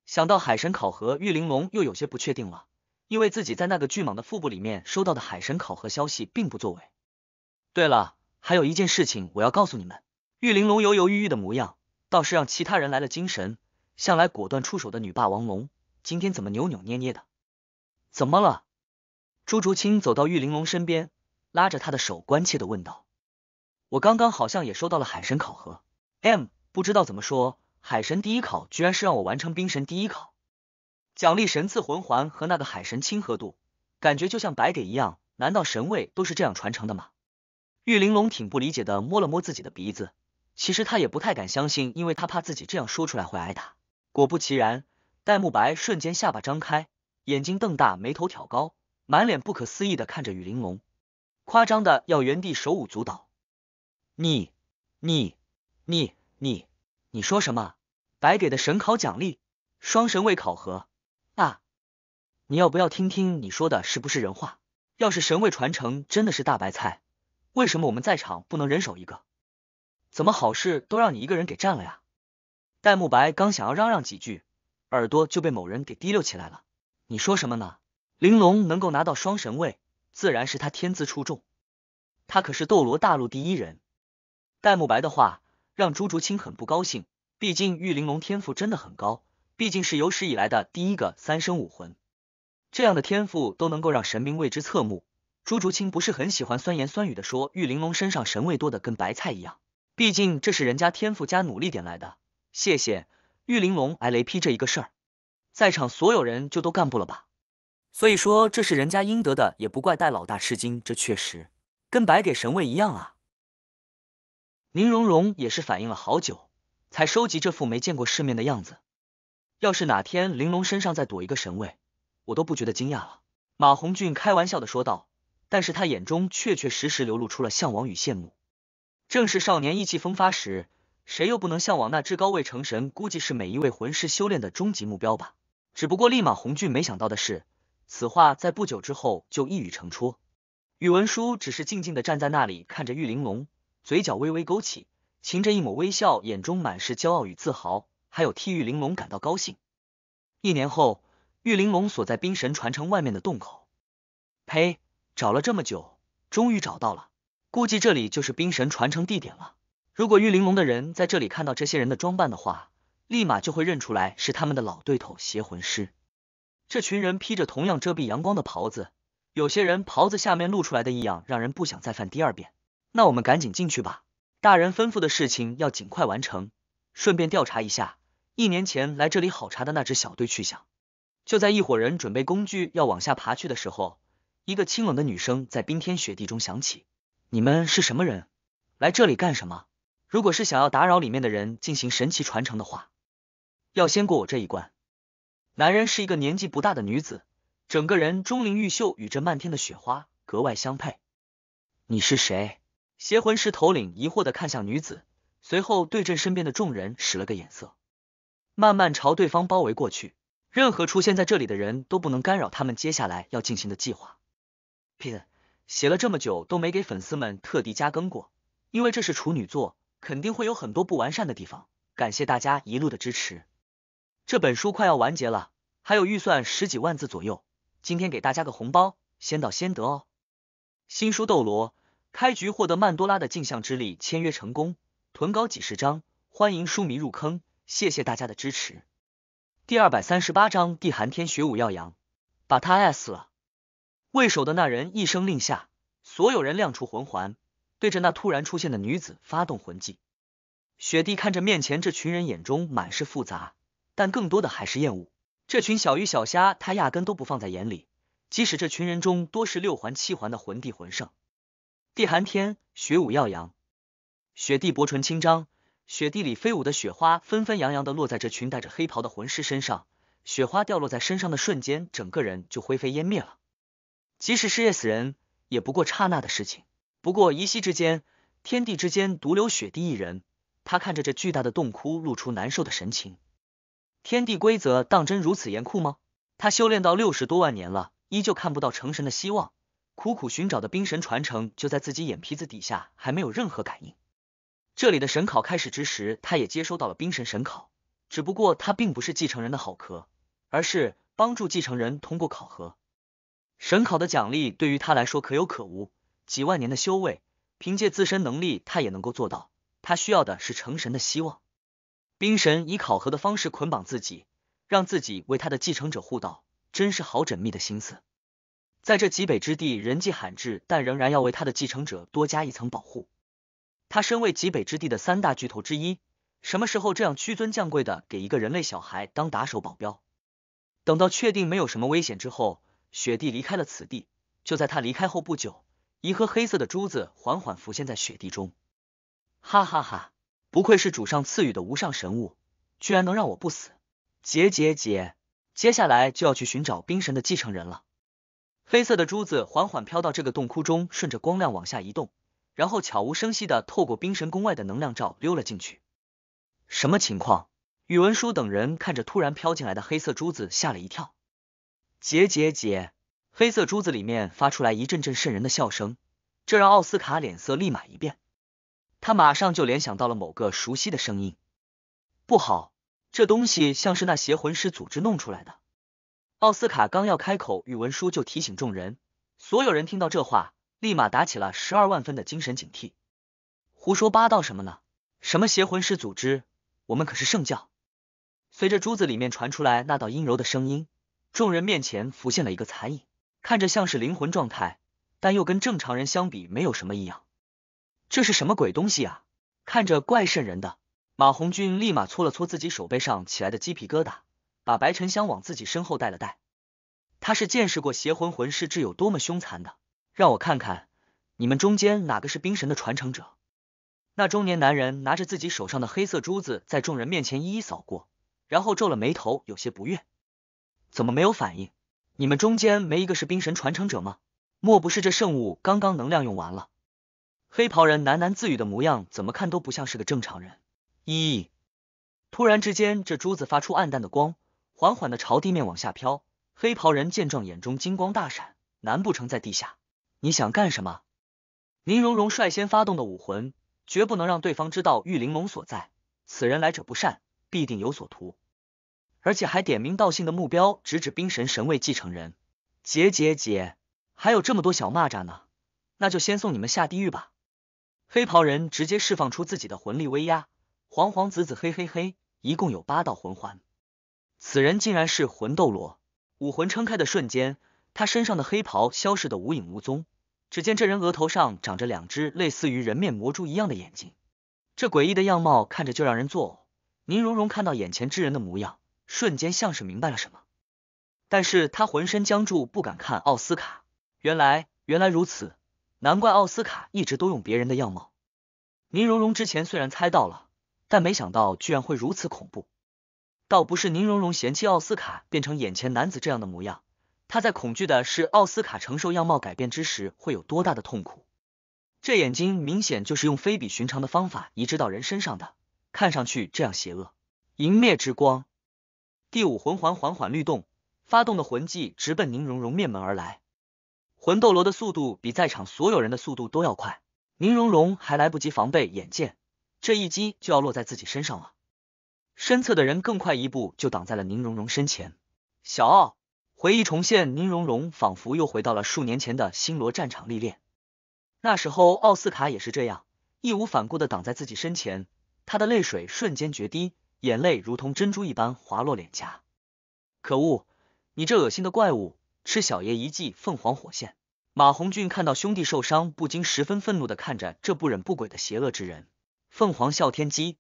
Speaker 1: 想到海神考核，玉玲珑又有些不确定了，因为自己在那个巨蟒的腹部里面收到的海神考核消息并不作为。对了，还有一件事情我要告诉你们。玉玲珑犹犹豫豫的模样，倒是让其他人来了精神。向来果断出手的女霸王龙，今天怎么扭扭捏捏的？怎么了？朱竹清走到玉玲珑身边，拉着她的手关切的问道：“我刚刚好像也收到了海神考核 M。”不知道怎么说，海神第一考居然是让我完成冰神第一考，奖励神赐魂环和那个海神亲和度，感觉就像白给一样。难道神位都是这样传承的吗？玉玲珑挺不理解的，摸了摸自己的鼻子，其实他也不太敢相信，因为他怕自己这样说出来会挨打。果不其然，戴沐白瞬间下巴张开，眼睛瞪大，眉头挑高，满脸不可思议的看着玉玲珑，夸张的要原地手舞足蹈。你你你！你你说什么？白给的神考奖励，双神位考核啊？你要不要听听你说的是不是人话？要是神位传承真的是大白菜，为什么我们在场不能人手一个？怎么好事都让你一个人给占了呀？戴沐白刚想要嚷嚷几句，耳朵就被某人给提溜起来了。你说什么呢？玲珑能够拿到双神位，自然是他天资出众。他可是斗罗大陆第一人。戴沐白的话。让朱竹清很不高兴，毕竟玉玲珑天赋真的很高，毕竟是有史以来的第一个三生武魂，这样的天赋都能够让神明为之侧目。朱竹清不是很喜欢酸言酸语的说玉玲珑身上神位多的跟白菜一样，毕竟这是人家天赋加努力点来的。谢谢玉玲珑挨雷劈这一个事儿，在场所有人就都干不了吧？所以说这是人家应得的，也不怪戴老大吃惊，这确实跟白给神位一样啊。宁荣荣也是反应了好久，才收集这副没见过世面的样子。要是哪天玲珑身上再躲一个神位，我都不觉得惊讶了。马红俊开玩笑的说道，但是他眼中确确实实流露出了向往与羡慕。正是少年意气风发时，谁又不能向往那至高位成神？估计是每一位魂师修炼的终极目标吧。只不过，立马红俊没想到的是，此话在不久之后就一语成出。宇文书只是静静的站在那里，看着玉玲珑。嘴角微微勾起，噙着一抹微笑，眼中满是骄傲与自豪，还有替玉玲珑感到高兴。一年后，玉玲珑所在冰神传承外面的洞口，呸，找了这么久，终于找到了，估计这里就是冰神传承地点了。如果玉玲珑的人在这里看到这些人的装扮的话，立马就会认出来是他们的老对头邪魂师。这群人披着同样遮蔽阳光的袍子，有些人袍子下面露出来的异样，让人不想再犯第二遍。那我们赶紧进去吧，大人吩咐的事情要尽快完成，顺便调查一下一年前来这里考察的那支小队去向。就在一伙人准备工具要往下爬去的时候，一个清冷的女声在冰天雪地中响起：“你们是什么人？来这里干什么？如果是想要打扰里面的人进行神奇传承的话，要先过我这一关。”男人是一个年纪不大的女子，整个人钟灵玉秀，与这漫天的雪花格外相配。你是谁？邪魂师头领疑惑的看向女子，随后对阵身边的众人使了个眼色，慢慢朝对方包围过去。任何出现在这里的人都不能干扰他们接下来要进行的计划。撇写了这么久都没给粉丝们特地加更过，因为这是处女座，肯定会有很多不完善的地方。感谢大家一路的支持，这本书快要完结了，还有预算十几万字左右。今天给大家个红包，先到先得哦。新书《斗罗》。开局获得曼多拉的镜像之力，签约成功，囤高几十章，欢迎书迷入坑，谢谢大家的支持。第二百三十八章，帝寒天学武耀阳，把他爱死了。为首的那人一声令下，所有人亮出魂环，对着那突然出现的女子发动魂技。雪帝看着面前这群人，眼中满是复杂，但更多的还是厌恶。这群小鱼小虾，他压根都不放在眼里。即使这群人中多是六环七环的魂帝魂圣。地寒天，雪舞耀阳。雪地薄唇轻张，雪地里飞舞的雪花纷纷扬扬的落在这群戴着黑袍的魂师身上。雪花掉落在身上的瞬间，整个人就灰飞烟灭了。即使是灭死人，也不过刹那的事情。不过一息之间，天地之间独留雪地一人。他看着这巨大的洞窟，露出难受的神情。天地规则当真如此严酷吗？他修炼到六十多万年了，依旧看不到成神的希望。苦苦寻找的冰神传承就在自己眼皮子底下，还没有任何感应。这里的神考开始之时，他也接收到了冰神神考，只不过他并不是继承人的好壳，而是帮助继承人通过考核。神考的奖励对于他来说可有可无，几万年的修为，凭借自身能力他也能够做到。他需要的是成神的希望。冰神以考核的方式捆绑自己，让自己为他的继承者护道，真是好缜密的心思。在这极北之地，人迹罕至，但仍然要为他的继承者多加一层保护。他身为极北之地的三大巨头之一，什么时候这样屈尊降贵的给一个人类小孩当打手保镖？等到确定没有什么危险之后，雪地离开了此地。就在他离开后不久，一颗黑色的珠子缓缓浮现在雪地中。哈哈哈，不愧是主上赐予的无上神物，居然能让我不死！结结结，接下来就要去寻找冰神的继承人了。黑色的珠子缓缓飘到这个洞窟中，顺着光亮往下移动，然后悄无声息的透过冰神宫外的能量罩溜了进去。什么情况？宇文书等人看着突然飘进来的黑色珠子，吓了一跳。姐姐姐，黑色珠子里面发出来一阵阵渗人的笑声，这让奥斯卡脸色立马一变。他马上就联想到了某个熟悉的声音。不好，这东西像是那邪魂师组织弄出来的。奥斯卡刚要开口，宇文书就提醒众人。所有人听到这话，立马打起了十二万分的精神警惕。胡说八道什么呢？什么邪魂师组织？我们可是圣教。随着珠子里面传出来那道阴柔的声音，众人面前浮现了一个残影，看着像是灵魂状态，但又跟正常人相比没有什么异样。这是什么鬼东西啊？看着怪渗人的。马红军立马搓了搓自己手背上起来的鸡皮疙瘩。把白沉香往自己身后带了带，他是见识过邪魂魂师之有多么凶残的。让我看看，你们中间哪个是冰神的传承者？那中年男人拿着自己手上的黑色珠子，在众人面前一一扫过，然后皱了眉头，有些不悦。怎么没有反应？你们中间没一个是冰神传承者吗？莫不是这圣物刚刚能量用完了？黑袍人喃喃自语的模样，怎么看都不像是个正常人。一，突然之间，这珠子发出暗淡的光。缓缓的朝地面往下飘，黑袍人见状，眼中金光大闪。难不成在地下？你想干什么？宁荣荣率先发动的武魂，绝不能让对方知道玉玲珑所在。此人来者不善，必定有所图，而且还点名道姓的目标直指冰神神位继承人。姐姐姐，还有这么多小蚂蚱呢，那就先送你们下地狱吧！黑袍人直接释放出自己的魂力威压，黄黄紫紫黑黑黑，一共有八道魂环。此人竟然是魂斗罗，武魂撑开的瞬间，他身上的黑袍消失的无影无踪。只见这人额头上长着两只类似于人面魔蛛一样的眼睛，这诡异的样貌看着就让人作呕。宁荣荣看到眼前之人的模样，瞬间像是明白了什么，但是他浑身僵住，不敢看奥斯卡。原来，原来如此，难怪奥斯卡一直都用别人的样貌。宁荣荣之前虽然猜到了，但没想到居然会如此恐怖。倒不是宁荣荣嫌弃奥斯卡变成眼前男子这样的模样，他在恐惧的是奥斯卡承受样貌改变之时会有多大的痛苦。这眼睛明显就是用非比寻常的方法移植到人身上的，看上去这样邪恶。迎灭之光，第五魂环缓缓律动，发动的魂技直奔宁荣荣面门而来。魂斗罗的速度比在场所有人的速度都要快，宁荣荣还来不及防备，眼见这一击就要落在自己身上了。身侧的人更快一步就挡在了宁荣荣身前。小奥，回忆重现，宁荣荣仿佛又回到了数年前的星罗战场历练。那时候，奥斯卡也是这样义无反顾的挡在自己身前。他的泪水瞬间决堤，眼泪如同珍珠一般滑落脸颊。可恶，你这恶心的怪物！吃小爷一记凤凰火线！马红俊看到兄弟受伤，不禁十分愤怒的看着这不忍不轨的邪恶之人。凤凰啸天机。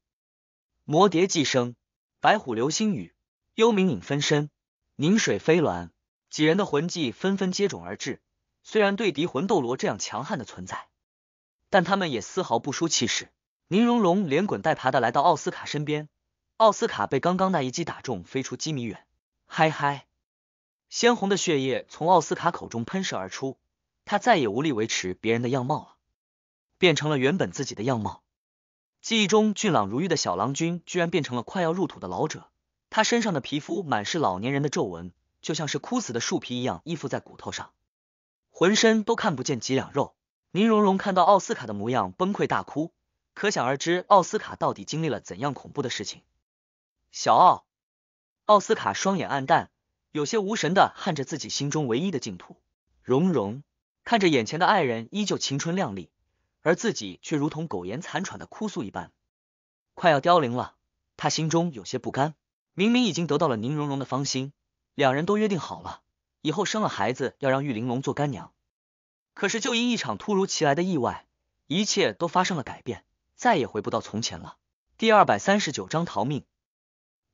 Speaker 1: 魔蝶寄生、白虎流星雨、幽冥影分身、凝水飞鸾，几人的魂技纷纷接踵而至。虽然对敌魂斗罗这样强悍的存在，但他们也丝毫不输气势。宁荣荣连滚带爬的来到奥斯卡身边，奥斯卡被刚刚那一击打中，飞出几米远。嗨嗨，鲜红的血液从奥斯卡口中喷射而出，他再也无力维持别人的样貌了，变成了原本自己的样貌。记忆中俊朗如玉的小郎君，居然变成了快要入土的老者。他身上的皮肤满是老年人的皱纹，就像是枯死的树皮一样依附在骨头上，浑身都看不见几两肉。宁荣荣看到奥斯卡的模样崩溃大哭，可想而知奥斯卡到底经历了怎样恐怖的事情。小奥，奥斯卡双眼暗淡，有些无神的看着自己心中唯一的净土。荣荣看着眼前的爱人依旧青春靓丽。而自己却如同苟延残喘的哭诉一般，快要凋零了。他心中有些不甘，明明已经得到了宁荣荣的芳心，两人都约定好了，以后生了孩子要让玉玲珑做干娘。可是就因一场突如其来的意外，一切都发生了改变，再也回不到从前了。第二百三十九章逃命！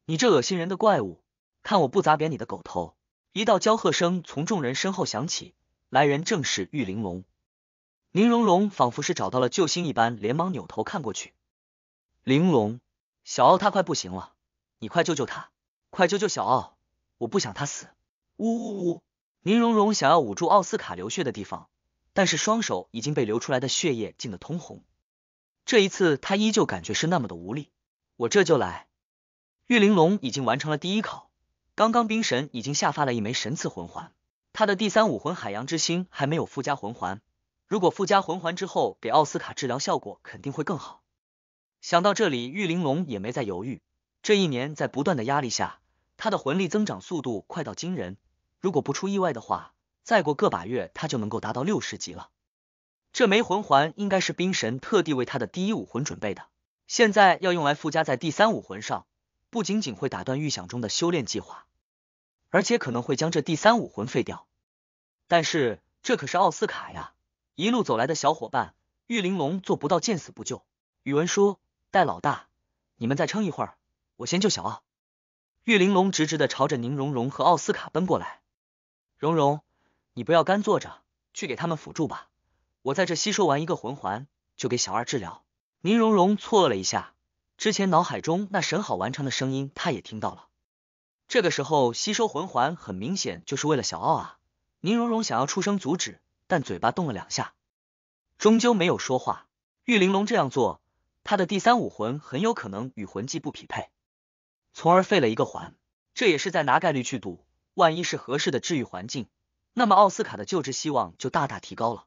Speaker 1: 你这恶心人的怪物，看我不砸扁你的狗头！一道娇喝声从众人身后响起，来人正是玉玲珑。宁荣荣仿佛是找到了救星一般，连忙扭头看过去。玲珑，小奥他快不行了，你快救救他，快救救小奥！我不想他死。呜呜呜！宁荣荣想要捂住奥斯卡流血的地方，但是双手已经被流出来的血液浸得通红。这一次，他依旧感觉是那么的无力。我这就来。玉玲珑已经完成了第一考，刚刚冰神已经下发了一枚神赐魂环，他的第三武魂海洋之心还没有附加魂环。如果附加魂环之后给奥斯卡治疗效果肯定会更好。想到这里，玉玲珑也没再犹豫。这一年在不断的压力下，他的魂力增长速度快到惊人。如果不出意外的话，再过个把月他就能够达到六十级了。这枚魂环应该是冰神特地为他的第一武魂准备的，现在要用来附加在第三武魂上，不仅仅会打断预想中的修炼计划，而且可能会将这第三武魂废掉。但是这可是奥斯卡呀！一路走来的小伙伴，玉玲珑做不到见死不救。宇文叔，戴老大，你们再撑一会儿，我先救小奥。玉玲珑直直的朝着宁荣荣和奥斯卡奔过来。荣荣，你不要干坐着，去给他们辅助吧。我在这吸收完一个魂环，就给小二治疗。宁荣荣错愕了一下，之前脑海中那神好完成的声音他也听到了。这个时候吸收魂环，很明显就是为了小奥啊。宁荣荣想要出声阻止。但嘴巴动了两下，终究没有说话。玉玲珑这样做，他的第三武魂很有可能与魂技不匹配，从而废了一个环。这也是在拿概率去赌，万一是合适的治愈环境，那么奥斯卡的救治希望就大大提高了。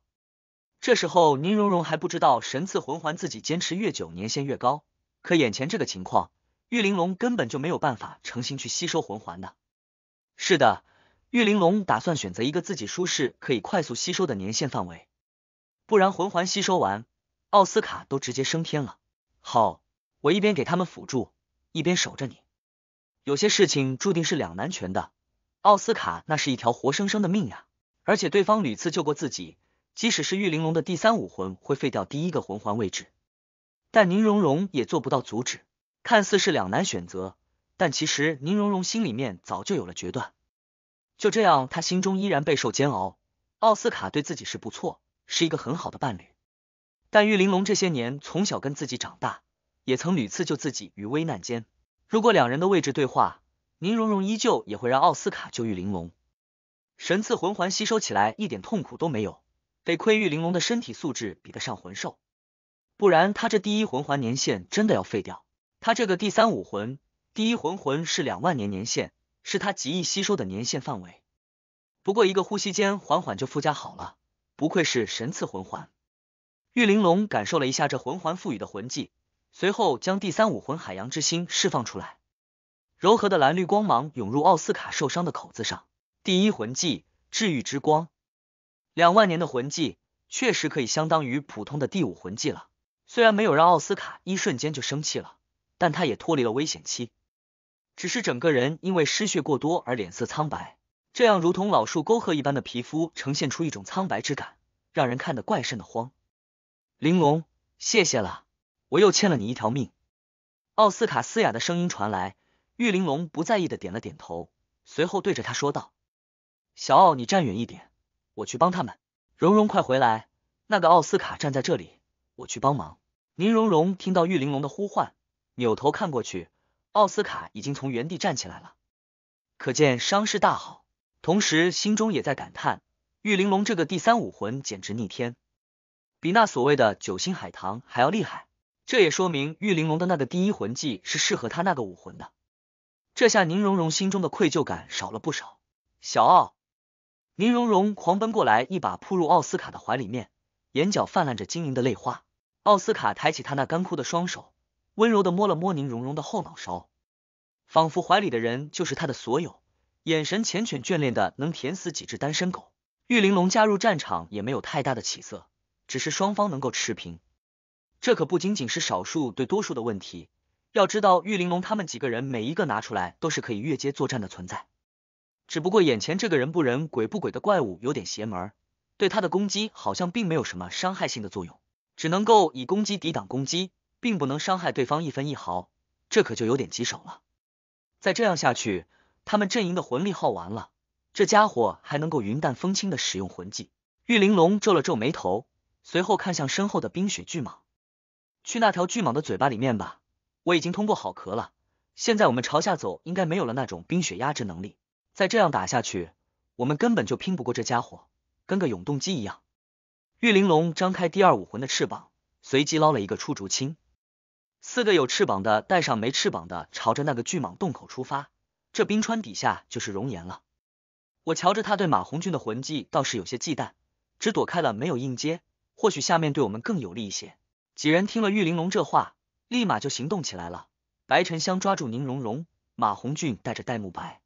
Speaker 1: 这时候宁荣荣还不知道神赐魂环自己坚持越久年限越高，可眼前这个情况，玉玲珑根本就没有办法诚心去吸收魂环的。是的。玉玲珑打算选择一个自己舒适、可以快速吸收的年限范围，不然魂环吸收完，奥斯卡都直接升天了。好，我一边给他们辅助，一边守着你。有些事情注定是两难全的，奥斯卡那是一条活生生的命呀。而且对方屡次救过自己，即使是玉玲珑的第三武魂会废掉第一个魂环位置，但宁荣荣也做不到阻止。看似是两难选择，但其实宁荣荣心里面早就有了决断。就这样，他心中依然备受煎熬。奥斯卡对自己是不错，是一个很好的伴侣。但玉玲珑这些年从小跟自己长大，也曾屡次救自己于危难间。如果两人的位置对话，宁荣荣依旧也会让奥斯卡救玉玲珑。神赐魂环吸收起来一点痛苦都没有，得亏玉玲珑的身体素质比得上魂兽，不然他这第一魂环年限真的要废掉。他这个第三武魂第一魂环是两万年年限。是他极易吸收的年限范围，不过一个呼吸间，缓缓就附加好了。不愧是神赐魂环，玉玲珑感受了一下这魂环赋予的魂技，随后将第三武魂海洋之心释放出来，柔和的蓝绿光芒涌入奥斯卡受伤的口子上。第一魂技治愈之光，两万年的魂技确实可以相当于普通的第五魂技了。虽然没有让奥斯卡一瞬间就生气了，但他也脱离了危险期。只是整个人因为失血过多而脸色苍白，这样如同老树沟壑一般的皮肤呈现出一种苍白之感，让人看得怪瘆的慌。玲珑，谢谢了，我又欠了你一条命。奥斯卡嘶哑的声音传来，玉玲珑不在意的点了点头，随后对着他说道：“小奥，你站远一点，我去帮他们。”荣荣，快回来！那个奥斯卡站在这里，我去帮忙。宁荣荣听到玉玲珑的呼唤，扭头看过去。奥斯卡已经从原地站起来了，可见伤势大好。同时，心中也在感叹，玉玲珑这个第三武魂简直逆天，比那所谓的九星海棠还要厉害。这也说明玉玲珑的那个第一魂技是适合他那个武魂的。这下宁荣荣心中的愧疚感少了不少。小奥，宁荣荣狂奔过来，一把扑入奥斯卡的怀里面，眼角泛滥着晶莹的泪花。奥斯卡抬起他那干枯的双手。温柔的摸了摸宁荣荣的后脑勺，仿佛怀里的人就是他的所有，眼神缱绻眷恋的能舔死几只单身狗。玉玲珑加入战场也没有太大的起色，只是双方能够持平。这可不仅仅是少数对多数的问题，要知道玉玲珑他们几个人每一个拿出来都是可以越阶作战的存在。只不过眼前这个人不人鬼不鬼的怪物有点邪门，对他的攻击好像并没有什么伤害性的作用，只能够以攻击抵挡攻击。并不能伤害对方一分一毫，这可就有点棘手了。再这样下去，他们阵营的魂力耗完了，这家伙还能够云淡风轻的使用魂技。玉玲珑皱了皱眉头，随后看向身后的冰雪巨蟒，去那条巨蟒的嘴巴里面吧。我已经通过好壳了，现在我们朝下走，应该没有了那种冰雪压制能力。再这样打下去，我们根本就拼不过这家伙，跟个永动机一样。玉玲珑张开第二武魂的翅膀，随即捞了一个出竹青。四个有翅膀的带上没翅膀的，朝着那个巨蟒洞口出发。这冰川底下就是熔岩了。我瞧着他对马红俊的魂技倒是有些忌惮，只躲开了，没有硬接。或许下面对我们更有利一些。几人听了玉玲珑这话，立马就行动起来了。白沉香抓住宁荣荣，马红俊带着戴沐白，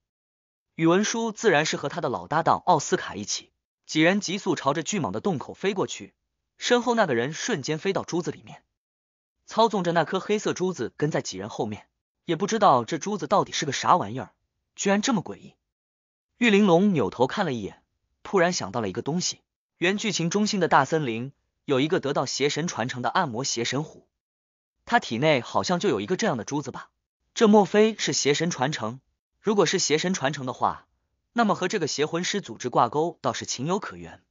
Speaker 1: 宇文书自然是和他的老搭档奥斯卡一起。几人急速朝着巨蟒的洞口飞过去，身后那个人瞬间飞到珠子里面。操纵着那颗黑色珠子，跟在几人后面，也不知道这珠子到底是个啥玩意儿，居然这么诡异。玉玲珑扭头看了一眼，突然想到了一个东西：原剧情中心的大森林有一个得到邪神传承的暗魔邪神虎，他体内好像就有一个这样的珠子吧？这莫非是邪神传承？如果是邪神传承的话，那么和这个邪魂师组织挂钩倒是情有可原。